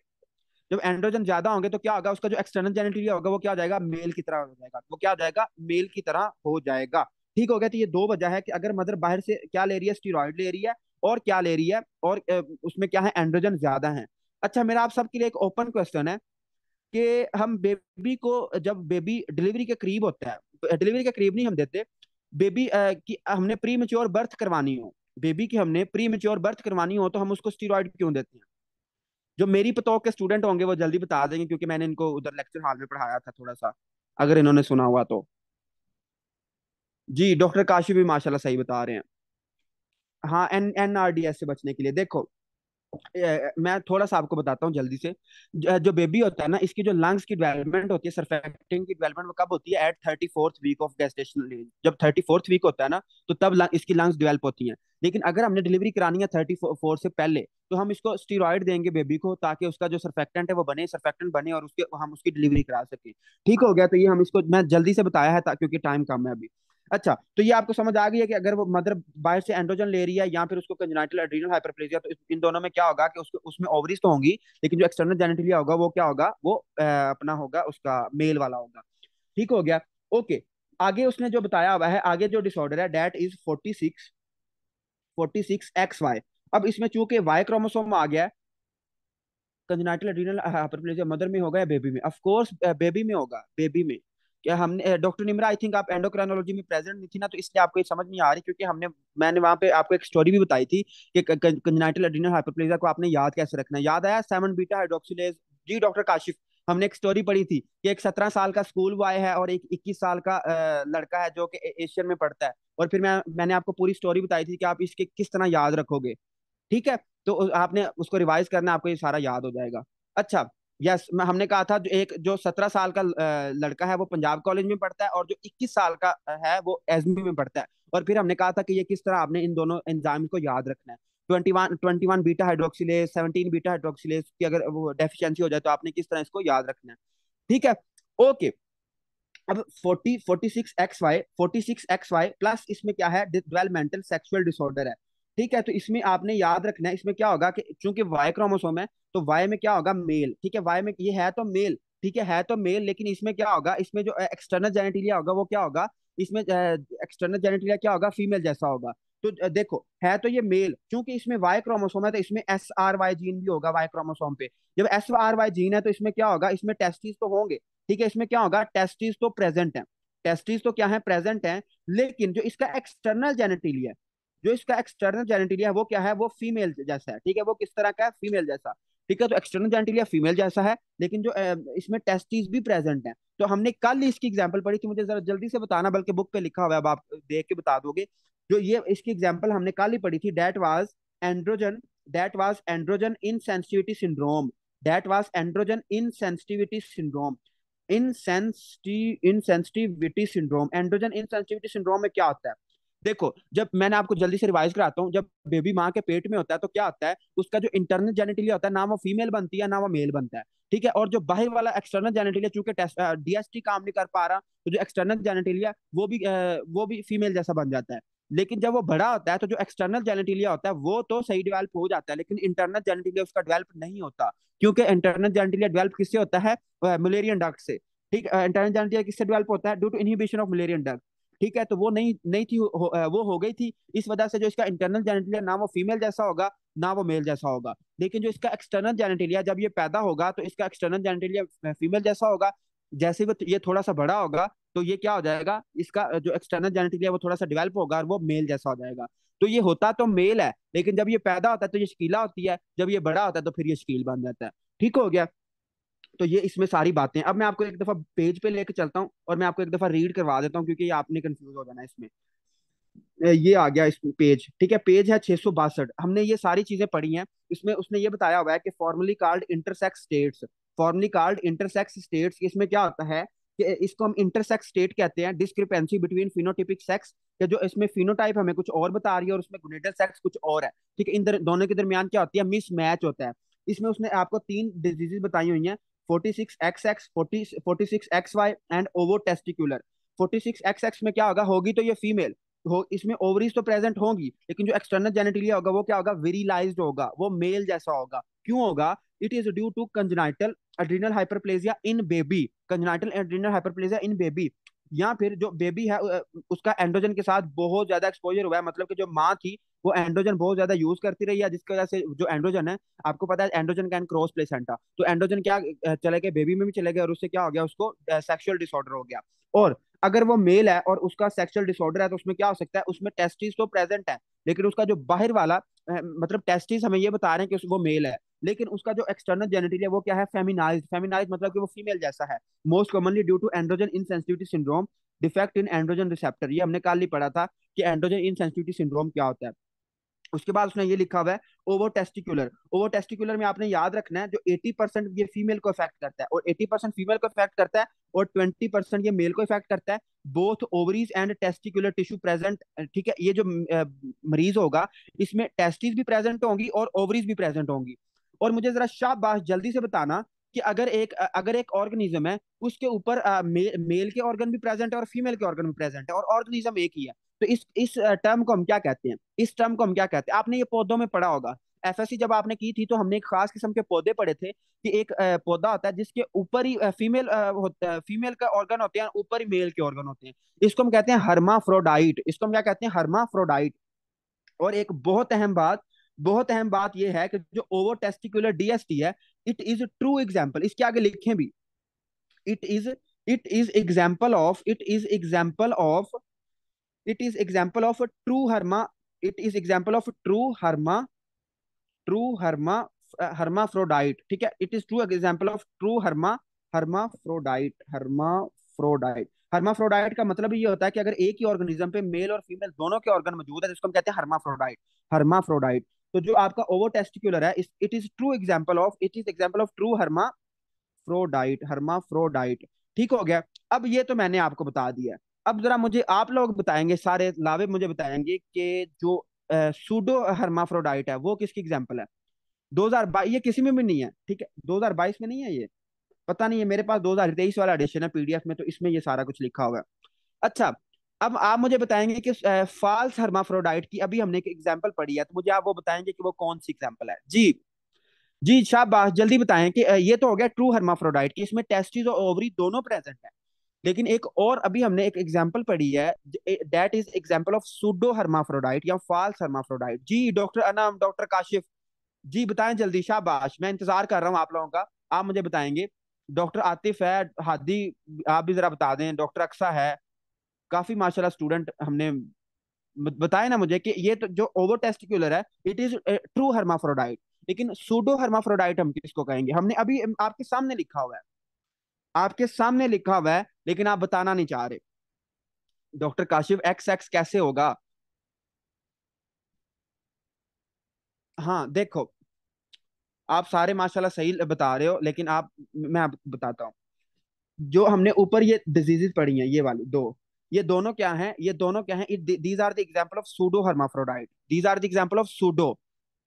जब एंड्रोजन ज्यादा होंगे तो क्या होगा उसका जो एक्सटर्नल जेनिटेरिया होगा वो क्या हो जाएगा मेल की तरह हो जाएगा वो क्या हो जाएगा मेल की तरह हो जाएगा ठीक हो गया तो ये दो वजह है कि अगर मदर बाहर से क्या ले रही है स्टीरॉयड ले रही है और क्या ले रही है और उसमें क्या है एंड्रोजन ज्यादा है अच्छा मेरा आप सबके लिए एक ओपन क्वेश्चन है कि हम बेबी को जब बेबी डिलीवरी के करीब होता है डिलीवरी के करीब नहीं हम देते बेबी की हमने प्री मेच्योर बर्थ करवानी हो बेबी की हमने प्री मेच्योर बर्थ करवानी हो तो हम उसको स्टीरॉयड क्यों देते हैं जो मेरी पतो के स्टूडेंट होंगे वो जल्दी बता देंगे क्योंकि मैंने इनको उधर लेक्चर हॉल में पढ़ाया था थोड़ा सा अगर इन्होंने सुना हुआ तो जी डॉक्टर काशी भी माशाल्लाह सही बता रहे हैं हाँ एन एनआरडीएस से बचने के लिए देखो मैं थोड़ा सा आपको बताता हूँ जल्दी से जो बेबी होता है ना इसकी जो लंग्स की डेवलपमेंट होती है सरफेक्टिंग की डेवलपमेंट वो कब होती है at thirty fourth week of gestational age जब थर्टी फोर्थ वीक होता है ना तो तब लंग, इसकी लंग्स डेवलप होती हैं लेकिन अगर हमने डिलीवरी करानी है थर्टी फोर से पहले तो हम इसको स्टीरॉयड देंगे बेबी को ताकि उसका जो सरफेक्टेंट है वो बने सरफेक्टेंट बने और उसके हम उसकी डिलीवरी करा सकें ठीक हो गया तो ये हम इसको मैं जल्दी से बताया है क्योंकि टाइम कम है अभी अच्छा तो ये आपको समझ आ गई है कि अगर वो मदर बाहर से एंड्रोजन ले रही है या फिर उसको कंजनाइटल एड्रीनल हाइपरप्लेजिया तो इन दोनों में क्या होगा कि उसके उसमें ओवरीज तो होंगी लेकिन जो एक्सटर्नल जेनेटिलिया होगा वो क्या होगा वो आ, अपना होगा उसका मेल वाला होगा ठीक हो गया ओके आगे उसने जो बताया हुआ है आगे जो डिसऑर्डर है that is forty six forty six X Y अब इसमें चूंकि वाई क्रोमोसोम आ गया कंजनाइटल एड्रीनल हाइपरप्लेजिया मदर में होगा या बेबी में ऑफकोर्स बेबी में होगा बेबी में हमने डॉक्टर निमरा आई थिंक आप एंडोक्राइनोलॉजी में प्रेजेंट नहीं थी ना तो इसलिए आपको ये समझ नहीं आ रही क्योंकि हमने मैंने वहाँ पे आपको एक स्टोरी भी बताई थी कि कंजनाइटल एड्रिनल हाइपरप्लेजिया को आपने याद कैसे रखना है याद आया सेवन बीटा हाइड्रोक्सीलेज जी डॉक्टर काशिफ हमने एक स्टोरी पढ़ी थी कि एक सत्रह साल का स्कूल बॉय है और एक इक्कीस साल का लड़का है जो कि एशियन में पढ़ता है और फिर मैं मैंने आपको पूरी स्टोरी बताई थी कि आप इसके किस तरह याद रखोगे ठीक है तो आपने उसको रिवाइज करना आपको ये सारा याद हो जाएगा अच्छा यस yes, हमने कहा था जो एक जो सत्रह साल का लड़का है वो पंजाब कॉलेज में पढ़ता है और जो इक्कीस साल का है वो एजमी में पढ़ता है और फिर हमने कहा था कि ये किस तरह आपने इन दोनों एंजाइम को याद रखना है twenty one twenty one beta hydroxylase seventeen beta hydroxylase की अगर वो डेफिशिएंसी हो जाए तो आपने किस तरह इसको याद रखना है ठीक है ओके अब forty forty six X Y forty six X Y plus इसमें क्या है डेवलपमेंटल सेक्सुअल डिसऑर्डर है ठीक है तो इसमें आपने याद रखना है इसमें क्या होगा कि चूंकि वाई क्रोमोसोम है तो वाई में क्या होगा मेल ठीक है वाई में ये है तो मेल ठीक है है तो मेल लेकिन इसमें क्या होगा इसमें जो एक्सटर्नल जेनेटिलिया होगा वो क्या होगा इसमें एक्सटर्नल जेनेटिलिया क्या होगा फीमेल जैसा होगा तो देखो है तो ये मेल क्योंकि इसमें वाई क्रोमोसोम है तो इसमें एस आर वाई जीन भी होगा वाई क्रोमोसोम पे जब एस आर वाई जीन है तो इसमें क्या होगा इसमें टेस्टिस तो होंगे ठीक है इसमें क्या होगा टेस्टिस तो प्रेजेंट है टेस्टिस तो क्या है प्रेजेंट है लेकिन जो इसका एक्सटर्नल जेनेटिलिया जो इसका एक्सटर्नल जेनेटेरिया है वो क्या है वो फीमेल जैसा है ठीक है वो किस तरह का है फीमेल जैसा ठीक है तो एक्सटर्नल जेनेटेरिया फीमेल जैसा है लेकिन जो इसमें टेस्टिस भी प्रेजेंट है तो हमने कल इसकी एग्जाम्पल पढ़ी थी मुझे जरा जल्दी से बताना बल्कि बुक पे लिखा हुआ है अब आप देख के बता दोगे जो ये इसकी एग्जाम्पल हमने कल ही पढ़ी थी that was androgen that was androgen insensitivity syndrome that was androgen insensitivity syndrome insensitivity syndrome androgen insensitivity syndrome में क्या होता है देखो जब मैंने आपको जल्दी से रिवाइज कराता हूँ जब बेबी माँ के पेट में होता है तो क्या होता है उसका जो इंटरनल जेनेटिलिया होता है ना वो फीमेल बनती है ना वो मेल बनता है ठीक है और जो बाहर वाला एक्सटर्नल जेनेटिलिया चूंकि डीएसटी काम नहीं कर पा रहा तो जो एक्सटर्नल जेनेटिलिया वो भी वो भी फीमेल जैसा बन जाता है लेकिन जब वो बड़ा होता है तो जो एक्सटर्नल जेनेटिलिया होता है वो तो सही डेवलप हो जाता है लेकिन इंटरनल जेनेटिलिया उसका डेवलप नहीं होता क्योंकि इंटरनल जेनेटिलिया डेवलप किससे होता है मलेरियन डग से ठीक इंटरनल जेनेटिलिया किससे डेवलप होता है due to inhibition of Mullerian duct ठीक है तो वो नहीं नहीं थी हो, वो हो गई थी इस वजह से जो इसका इंटरनल जेनेटिलिया ना वो फीमेल जैसा होगा ना वो मेल जैसा होगा लेकिन जो इसका एक्सटर्नल जेनेटिलिया जब ये पैदा होगा तो इसका एक्सटर्नल जेनेटिलिया फीमेल जैसा होगा जैसे वो ये थोड़ा सा बड़ा होगा तो ये क्या हो जाएगा इसका जो एक्सटर्नल जेनेटिलिया वो थोड़ा सा डिवेल्प होगा और वो मेल जैसा हो जाएगा तो ये होता तो मेल है लेकिन जब ये पैदा होता है तो ये शकीला होती है जब ये बड़ा होता है तो फिर ये शकील बन जाता है ठीक हो गया तो ये इसमें सारी बातें अब मैं आपको एक दफा पेज पे लेके चलता हूँ और मैं आपको एक दफा रीड करवा देता हूँ क्योंकि ये आपने कंफ्यूज हो जाना इसमें ये आ गया इस पेज ठीक है पेज है छह हमने ये सारी चीजें पढ़ी हैं इसमें उसने ये बताया हुआ है कि formerly called intersex states formerly called intersex states इसमें क्या होता है कि इसको हम इंटरसेक्स स्टेट कहते हैं डिस्क्रिपेंसी बिटवीन फिनोटिपिक सेक्स के जो इसमें फिनोटाइप हमें कुछ और बता रही है और उसमें गुनेडल सेक्स कुछ और है ठीक है इन दोनों के दरमियान क्या होती है मिसमैच होता है इसमें उसने आपको तीन डिजीजे बताई हुई हैं 46XX, 40, 46XY एंड ओवो 46XX में क्या होगा होगी तो ये फीमेल हो इसमें ओवरीज तो प्रेजेंट होंगी लेकिन जो एक्सटर्नल जेनेटिलिया होगा वो क्या होगा वेरीलाइज होगा वो मेल जैसा होगा क्यों होगा it is due to congenital adrenal hyperplasia in baby congenital adrenal hyperplasia in baby या फिर जो बेबी है उसका एंड्रोजन के साथ बहुत ज्यादा एक्सपोजर हुआ है मतलब कि जो माँ थी वो एंड्रोजन बहुत ज्यादा यूज करती रही है जिसकी वजह से जो एंड्रोजन है आपको पता है एंड्रोजन कैन क्रॉस प्लेसेंटा तो एंड्रोजन क्या चले गए बेबी में भी चले गए और उससे क्या हो गया उसको सेक्सुअल डिसऑर्डर हो गया और अगर वो मेल है और उसका सेक्सुअल डिसऑर्डर है तो उसमें क्या हो सकता है उसमें टेस्टिस तो प्रेजेंट है लेकिन उसका जो बाहर वाला मतलब टेस्टिस हमें ये बता रहे हैं कि वो मेल है लेकिन उसका जो एक्सटर्नल जेनेटिल है वो क्या है फेमिनाइज फेमिनाइज मतलब कि वो फीमेल जैसा है most commonly due to androgen insensitivity syndrome defect in androgen receptor ये हमने कल ही पढ़ा था कि एंड्रोजन इनसेंसिटिविटी सिंड्रोम क्या होता है उसके बाद उसने ये लिखा हुआ है ओवर टेस्टिकुलर ओवर टेस्टिकुलर में आपने याद रखना है जो 80 परसेंट ये फीमेल को इफेक्ट करता है और 80 परसेंट फीमेल को इफेक्ट करता है और 20 परसेंट ये मेल को इफेक्ट करता है both ovaries and testicular tissue present ठीक है ये जो मरीज होगा इसमें टेस्टिस भी प्रेजेंट होंगी और ओवरीज भी प्रेजेंट होंगी और मुझे जरा शाबाश जल्दी से बताना कि अगर एक अगर एक ऑर्गेनिज्म है उसके ऊपर मे, मेल के ऑर्गन भी प्रेजेंट है और फीमेल के ऑर्गन भी प्रेजेंट है और ऑर्गेनिज्म एक ही है तो इस इस टर्म को हम क्या कहते हैं इस टर्म को हम क्या कहते हैं आपने ये पौधों में पढ़ा होगा एफएससी जब आपने की थी तो हमने एक खास किस्म के पौधे पढ़े थे कि एक पौधा होता है जिसके ऊपर ही फीमेल होता है फीमेल का ऑर्गन होते हैं ऊपर ही मेल के ऑर्गन होते हैं इसको हम कहते हैं हरमाफ्रोडाइट इसको हम क्या कहते हैं हरमाफ्रोडाइट और एक बहुत अहम बात बहुत अहम बात यह है कि जो ओवर टेस्टिकुलर डीएसटी है इट इज ट्रू एग्जाम्पल इसके आगे लिखें भी it is it is example of it is example of it is example of true herma it is example of true herma true herma hermaphrodite ठीक है it is true example of true herma herma hermaphrodite phrodite hermaphrodite का मतलब ये होता है कि अगर एक ही ऑर्गेनिज्म पे मेल और फीमेल दोनों के ऑर्गन मौजूद है जिसको हम कहते हैं हर्मा फ्रोडाइट हर्मा फ्रोडाइट तो जो आपका ओवर टेस्टिकुलर है it is true example of it is example of true hermaphrodite hermaphrodite ठीक हो गया अब ये तो मैंने आपको बता दिया अब जरा मुझे आप लोग बताएंगे सारे लावे मुझे बताएंगे कि जो सूडो हरमाफ्रोडाइट है वो किसकी एग्जाम्पल है 2022 ये किसी में भी नहीं है ठीक है 2022 में नहीं है ये पता नहीं है मेरे पास 2023 वाला एडिशन है पीडीएफ में तो इसमें ये सारा कुछ लिखा हुआ है अच्छा अब आप मुझे बताएंगे कि फॉल्स हर्माफ्रोडाइट की अभी हमने एक एग्जाम्पल पढ़ी है तो मुझे आप वो बताएंगे कि वो कौन सी एग्जाम्पल है जी जी शाह जल्दी बताएं कि ये तो हो गया ट्रू हर्माफ्रोडाइट की इसमें टेस्टिस और ओवरी दोनों प्रेजेंट है लेकिन एक और अभी हमने एक एग्जाम्पल पढ़ी है that is example of pseudo hermaphrodite या फॉल्स हर्माफ्रोडाइट जी डॉक्टर अनम डॉक्टर काशिफ जी बताएं जल्दी शाबाश मैं इंतजार कर रहा हूँ आप लोगों का आप मुझे बताएंगे डॉक्टर आतिफ है हादी आप भी जरा बता दें डॉक्टर अक्सा है काफी माशाल्लाह स्टूडेंट हमने बताए ना मुझे कि ये तो जो ओवर टेस्टिकुलर है इट इज ट्रू हर्माफ्रोडाइट लेकिन सूडो हर्माफ्रोडाइट हम किसको कहेंगे हमने अभी आपके सामने लिखा हुआ है आपके सामने लिखा हुआ है लेकिन आप बताना नहीं चाह रहे डॉक्टर काशिफ एक्स एक्स कैसे होगा हाँ देखो आप सारे माशाल्लाह सही बता रहे हो लेकिन आप मैं आप बताता हूँ जो हमने ऊपर ये डिजीजे पढ़ी हैं ये वाली दो ये दोनों क्या हैं ये दोनों क्या हैं these are the example of pseudo hermaphrodite these are the example of pseudo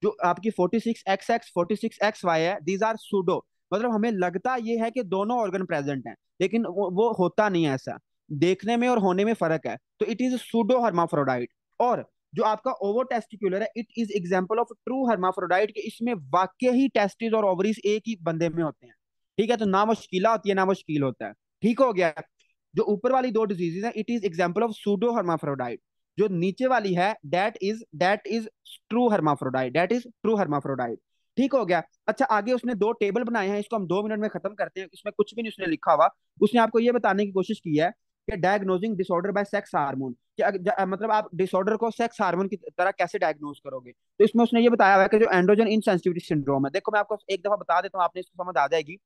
जो आपकी six X X six X Y है दीज आर सूडो मतलब हमें लगता ये है कि दोनों ऑर्गन प्रेजेंट हैं लेकिन वो होता नहीं है ऐसा देखने में और होने में फर्क है तो इट इज सुडो हर्माफ्रोडाइट और जो आपका ओवर टेस्टिकुलर है it is example of true hermaphrodite कि इसमें वाक्य ही टेस्टिस और ओवरीज एक ही बंदे में होते हैं ठीक है तो ना मुश्किल होती है ना मुश्किल होता है ठीक हो गया जो ऊपर वाली दो डिजीजेज हैं it is example of pseudo hermaphrodite जो नीचे वाली है that is that is true hermaphrodite that is true hermaphrodite ठीक हो गया अच्छा आगे उसने दो टेबल बनाए हैं इसको हम दो मिनट में खत्म करते हैं इसमें कुछ भी नहीं उसने लिखा हुआ उसने आपको ये बताने की कोशिश की है कि diagnosing disorder by sex hormone कि मतलब आप डिसऑर्डर को सेक्स हार्मोन की तरह कैसे डायग्नोज करोगे तो इसमें उसने ये बताया हुआ है कि जो एंड्रोजन इनसेंसिटिविटी सिंड्रोम है देखो मैं आपको एक दफा बता देता हूँ आपने इसको समझ आ जाएगी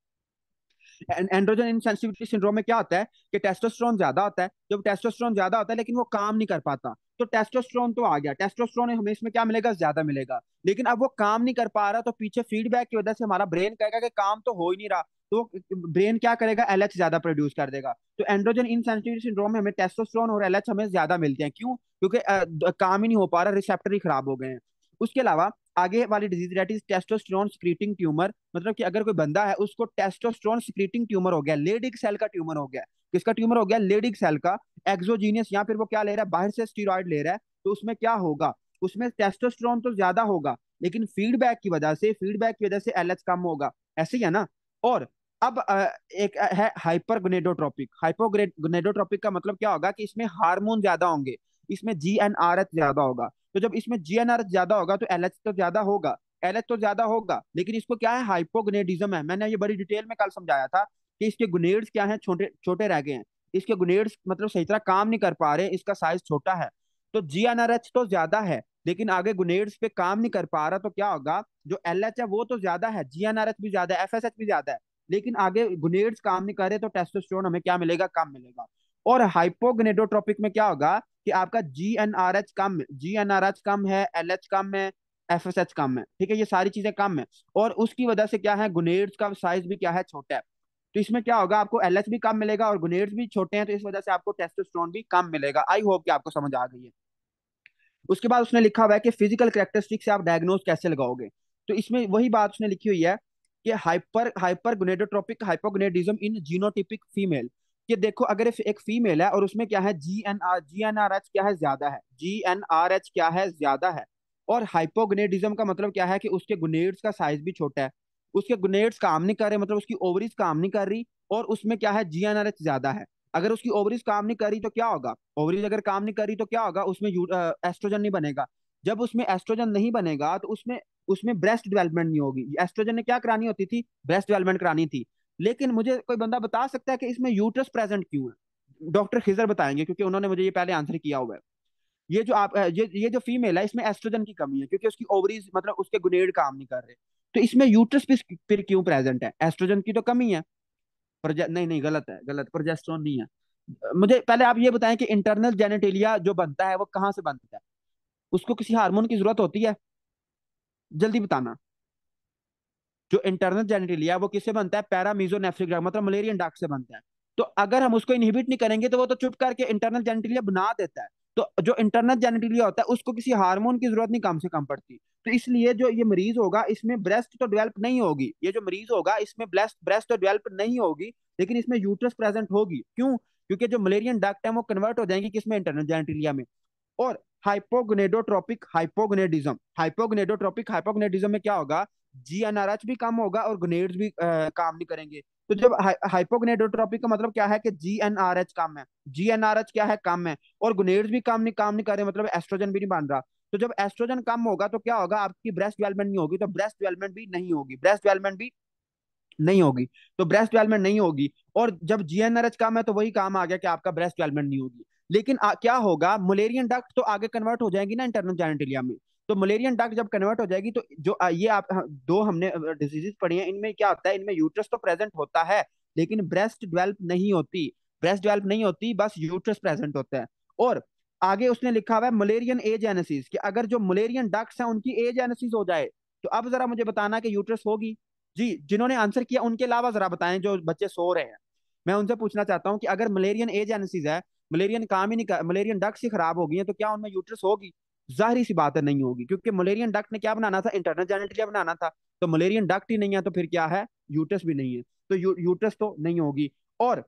एंड्रोजन इनसेंसिटिविटी सिंड्रोम में क्या होता है कि टेस्टोस्टेरोन ज्यादा होता है जब टेस्टोस्टेरोन ज्यादा होता है लेकिन वो काम नहीं कर पाता तो टेस्टोस्ट्रोन तो आ गया टेस्टोस्ट्रोन हमें इसमें क्या मिलेगा ज्यादा मिलेगा लेकिन अब वो काम नहीं कर पा रहा तो पीछे फीडबैक की वजह से हमारा ब्रेन कहेगा कि काम तो हो ही नहीं रहा तो ब्रेन क्या करेगा एल ज्यादा प्रोड्यूस कर देगा तो एंड्रोजन इनसेंसिटिव सिंड्रोम में हमें टेस्टोस्ट्रोन और एल हमें ज्यादा मिलते हैं क्यों क्योंकि काम ही नहीं हो पा रहा रिसेप्टर ही खराब हो गए हैं उसके अलावा आगे वाली disease that is testosterone secreting tumour मतलब कि अगर कोई बंदा है उसको टेस्टोस्टेरोन सिक्रीटिंग ट्यूमर हो गया लेडिक सेल का ट्यूमर हो गया किसका ट्यूमर हो गया लेडिक सेल का एक्सोजीनियस या फिर वो क्या ले रहा है बाहर से स्टीरॉयड ले रहा है तो उसमें क्या होगा उसमें टेस्टोस्टेरोन तो ज्यादा होगा लेकिन फीडबैक की वजह से फीडबैक की वजह से एल कम होगा ऐसे ही है ना और अब एक है हाइपरगोनेडोट्रॉपिक हाइपोग्रेड गोनेडोट्रॉपिक का मतलब क्या होगा कि इसमें हार्मोन ज्यादा होंगे इसमें जी एन आर एच ज्यादा होगा तो जब इसमें जी एन आर एच ज्यादा होगा तो एल एच तो ज्यादा होगा एल एच तो ज्यादा होगा लेकिन इसको क्या है हाइपोगनेडिज्म है मैंने ये बड़ी डिटेल में कल समझाया था कि इसके गुनेड्स क्या है छोटे छोटे रह गए हैं इसके गुनेड्स मतलब सही तरह काम नहीं कर पा रहे इसका साइज छोटा है तो जी एन आर एच तो ज्यादा है लेकिन आगे गुनेड्स पे काम नहीं कर पा रहा तो क्या होगा जो एल एच है वो तो ज्यादा है जी एन आर एच भी ज्यादा है एफ एस एच भी ज्यादा है लेकिन आगे गुनेड्स काम नहीं कर रहे तो टेस्टोस्टेरोन हमें क्या मिलेगा कम मिलेगा और हाइपोग्नेडोट्रॉपिक में क्या होगा कि आपका जी एन आर एच कम जी एन आर एच कम है एल एच कम है एफ एस एच कम है ठीक है ये सारी चीजें कम है और उसकी वजह से क्या है गुनेड्स का साइज भी क्या है छोटा है तो इसमें क्या होगा आपको एल एच भी कम मिलेगा और गुनेड्स भी छोटे हैं तो इस वजह से आपको टेस्टोस्टेरोन भी कम मिलेगा आई होप कि आपको समझ आ गई है उसके बाद उसने लिखा हुआ है कि फिजिकल करेक्टरिस्टिक से आप डायग्नोज कैसे लगाओगे तो इसमें वही बात उसने लिखी हुई है कि hyper hyper gonadotropic hypogonadism in genotypic female कि देखो अगर एक फीमेल है और उसमें क्या है G N R G N R H क्या है ज्यादा है जी एन आर एच क्या है ज्यादा है और हाइपोगनेडिज्म का मतलब क्या है कि उसके गुनेड्स का साइज भी छोटा है उसके गुनेड्स काम नहीं कर रहे मतलब उसकी ओवरीज काम नहीं कर रही और उसमें क्या है जी एन आर एच ज्यादा है अगर उसकी ओवरीज काम नहीं कर रही तो क्या होगा ओवरीज अगर काम नहीं कर रही तो क्या होगा उसमें एस्ट्रोजन नहीं बनेगा जब उसमें एस्ट्रोजन नहीं बनेगा तो उसमें उसमें ब्रेस्ट डेवलपमेंट नहीं होगी एस्ट्रोजन ने क्या करानी होती थी ब्रेस्ट डेवलपमेंट करानी थी लेकिन मुझे कोई बंदा बता सकता है कि इसमें यूट्रस प्रेजेंट क्यों है डॉक्टर खिजर बताएंगे क्योंकि उन्होंने मुझे ये पहले आंसर किया हुआ है ये जो आप ये ये जो फीमेल है इसमें एस्ट्रोजन की कमी है क्योंकि उसकी ओवरीज मतलब उसके गुनेड काम नहीं कर रहे तो इसमें यूट्रस फिर क्यों प्रेजेंट है एस्ट्रोजन की तो कमी है नहीं नहीं गलत है गलत प्रोजेस्ट्रोन नहीं है मुझे पहले आप ये बताएं कि इंटरनल जेनेटेलिया जो बनता है वो कहाँ से बनता है उसको किसी हार्मोन की जरूरत होती है जल्दी बताना जो इंटरनल जेनेटिलिया वो किससे बनता है पैरामीजोनेफ्रिक ड्रग मतलब मलेरियन डाक से बनता है तो अगर हम उसको इनहिबिट नहीं करेंगे तो वो तो चुप करके इंटरनल जेनेटिलिया बना देता है तो जो इंटरनल जेनेटिलिया होता है उसको किसी हार्मोन की जरूरत नहीं कम से कम पड़ती तो इसलिए जो ये मरीज होगा इसमें ब्रेस्ट तो डेवलप नहीं होगी ये जो मरीज होगा इसमें ब्रेस्ट ब्रेस्ट तो डेवलप नहीं होगी लेकिन इसमें यूट्रस प्रेजेंट होगी क्यों क्योंकि जो मलेरियन डक्ट है वो कन्वर्ट हो जाएंगे किसमें इंटरनल जेनेटिलिया में और हाइपोगनेडोट्रॉपिक हाइपोग्नेडिज्म हाइपोगनेडोट्रॉपिक हाइपोग्नेडिज्म में क्या होगा जी एनआरएच भी कम होगा और ग्रेनेड्स भी आ, काम नहीं करेंगे तो जब हा, हाइपोग्नेडोट्रॉपी का मतलब क्या है कि जी एन आर एच कम है जी एन आर एच क्या है कम है और गुनेड्स भी काम नहीं काम नहीं कर रहे मतलब एस्ट्रोजन भी नहीं बन रहा तो जब एस्ट्रोजन कम होगा तो क्या होगा आपकी ब्रेस्ट डेवलपमेंट नहीं होगी तो ब्रेस्ट डेवलपमेंट भी नहीं होगी ब्रेस्ट डेवलपमेंट भी नहीं होगी तो ब्रेस्ट डेवलपमेंट नहीं होगी और जब जी एन आर एच कम है तो वही काम आ गया कि आपका ब्रेस्ट डेवलपमेंट नहीं होगी लेकिन आ, क्या होगा मलेरियन डक्ट तो आगे कन्वर्ट हो जाएंगी ना इंटरनल जेनेटिलिया में तो मलेरियन डक जब कन्वर्ट हो जाएगी तो जो ये आप हाँ, दो हमने डिजीजेस पढ़ी हैं इनमें क्या होता है इनमें यूट्रस तो प्रेजेंट होता है लेकिन ब्रेस्ट डेवलप नहीं होती ब्रेस्ट डेवलप नहीं होती बस यूट्रस प्रेजेंट होता है और आगे उसने लिखा हुआ है मलेरियन एज एनेसिस कि अगर जो मलेरियन डक्स हैं उनकी एज एनेसिस हो जाए तो अब जरा मुझे बताना कि यूट्रस होगी जी जिन्होंने आंसर किया उनके अलावा जरा बताएं जो बच्चे सो रहे हैं मैं उनसे पूछना चाहता हूँ कि अगर मलेरियन एज एनेसिस है मलेरियन काम ही नहीं कर मलेरियन डक्स ही खराब हो गई है तो क्या उनमें यूट्रस होगी जाहिर सी बात नहीं होगी क्योंकि मलेरियन डक्ट ने क्या बनाना था इंटरनल जेनेटलिया बनाना था तो मलेरियन डक्ट ही नहीं है तो फिर क्या है यूटस भी नहीं है तो यू, यूटस तो नहीं होगी और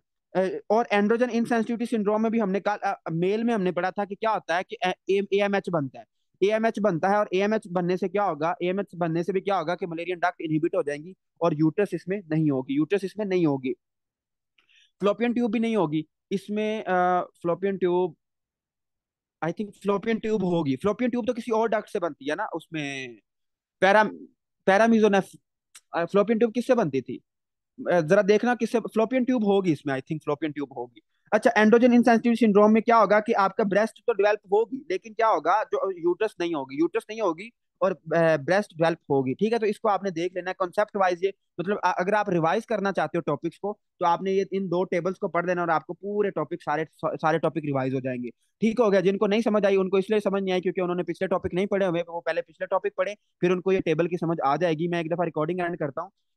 और एंड्रोजन इनसेंसिटिविटी सिंड्रोम में भी हमने कहा मेल में हमने पढ़ा था कि क्या होता है कि ए एम एच बनता है एच बनता है और एच बनने से क्या होगा ए एम एच बनने से भी क्या होगा कि मलेरियन डक्ट इनहिबिट हो जाएंगी और यूटस इसमें नहीं होगी यूटस इसमें नहीं होगी फ्लोपियन ट्यूब भी नहीं होगी इसमें fallopian tube I think fallopian tube होगी फ्लोपियन ट्यूब तो किसी और डक से बनती है ना उसमें पैरा पैरामीजोनेफ फ्लोपियन ट्यूब किससे बनती थी जरा देखना किससे फ्लोपियन ट्यूब होगी इसमें आई थिंक फ्लोपियन ट्यूब होगी अच्छा एंड्रोजन इनसेंसिटिव सिंड्रोम में क्या होगा कि आपका ब्रेस्ट तो डेवलप होगी लेकिन क्या होगा जो यूट्रस नहीं होगी यूट्रस नहीं होगी और ब्रेस्ट डेवलप होगी ठीक है तो इसको आपने देख लेना है कॉन्सेप्ट वाइज ये मतलब अगर आप रिवाइज करना चाहते हो टॉपिक्स को तो आपने ये इन दो टेबल्स को पढ़ लेना और आपको पूरे टॉपिक सारे सारे टॉपिक रिवाइज हो जाएंगे ठीक हो गया जिनको नहीं समझ आई उनको इसलिए समझ नहीं आई क्योंकि उन्होंने पिछले टॉपिक नहीं पढ़े हुए वो पहले पिछले टॉपिक पढ़े फिर उनको ये टेबल की समझ आ जाएगी मैं एक दफा रिकॉर्डिंग एंड करता हूँ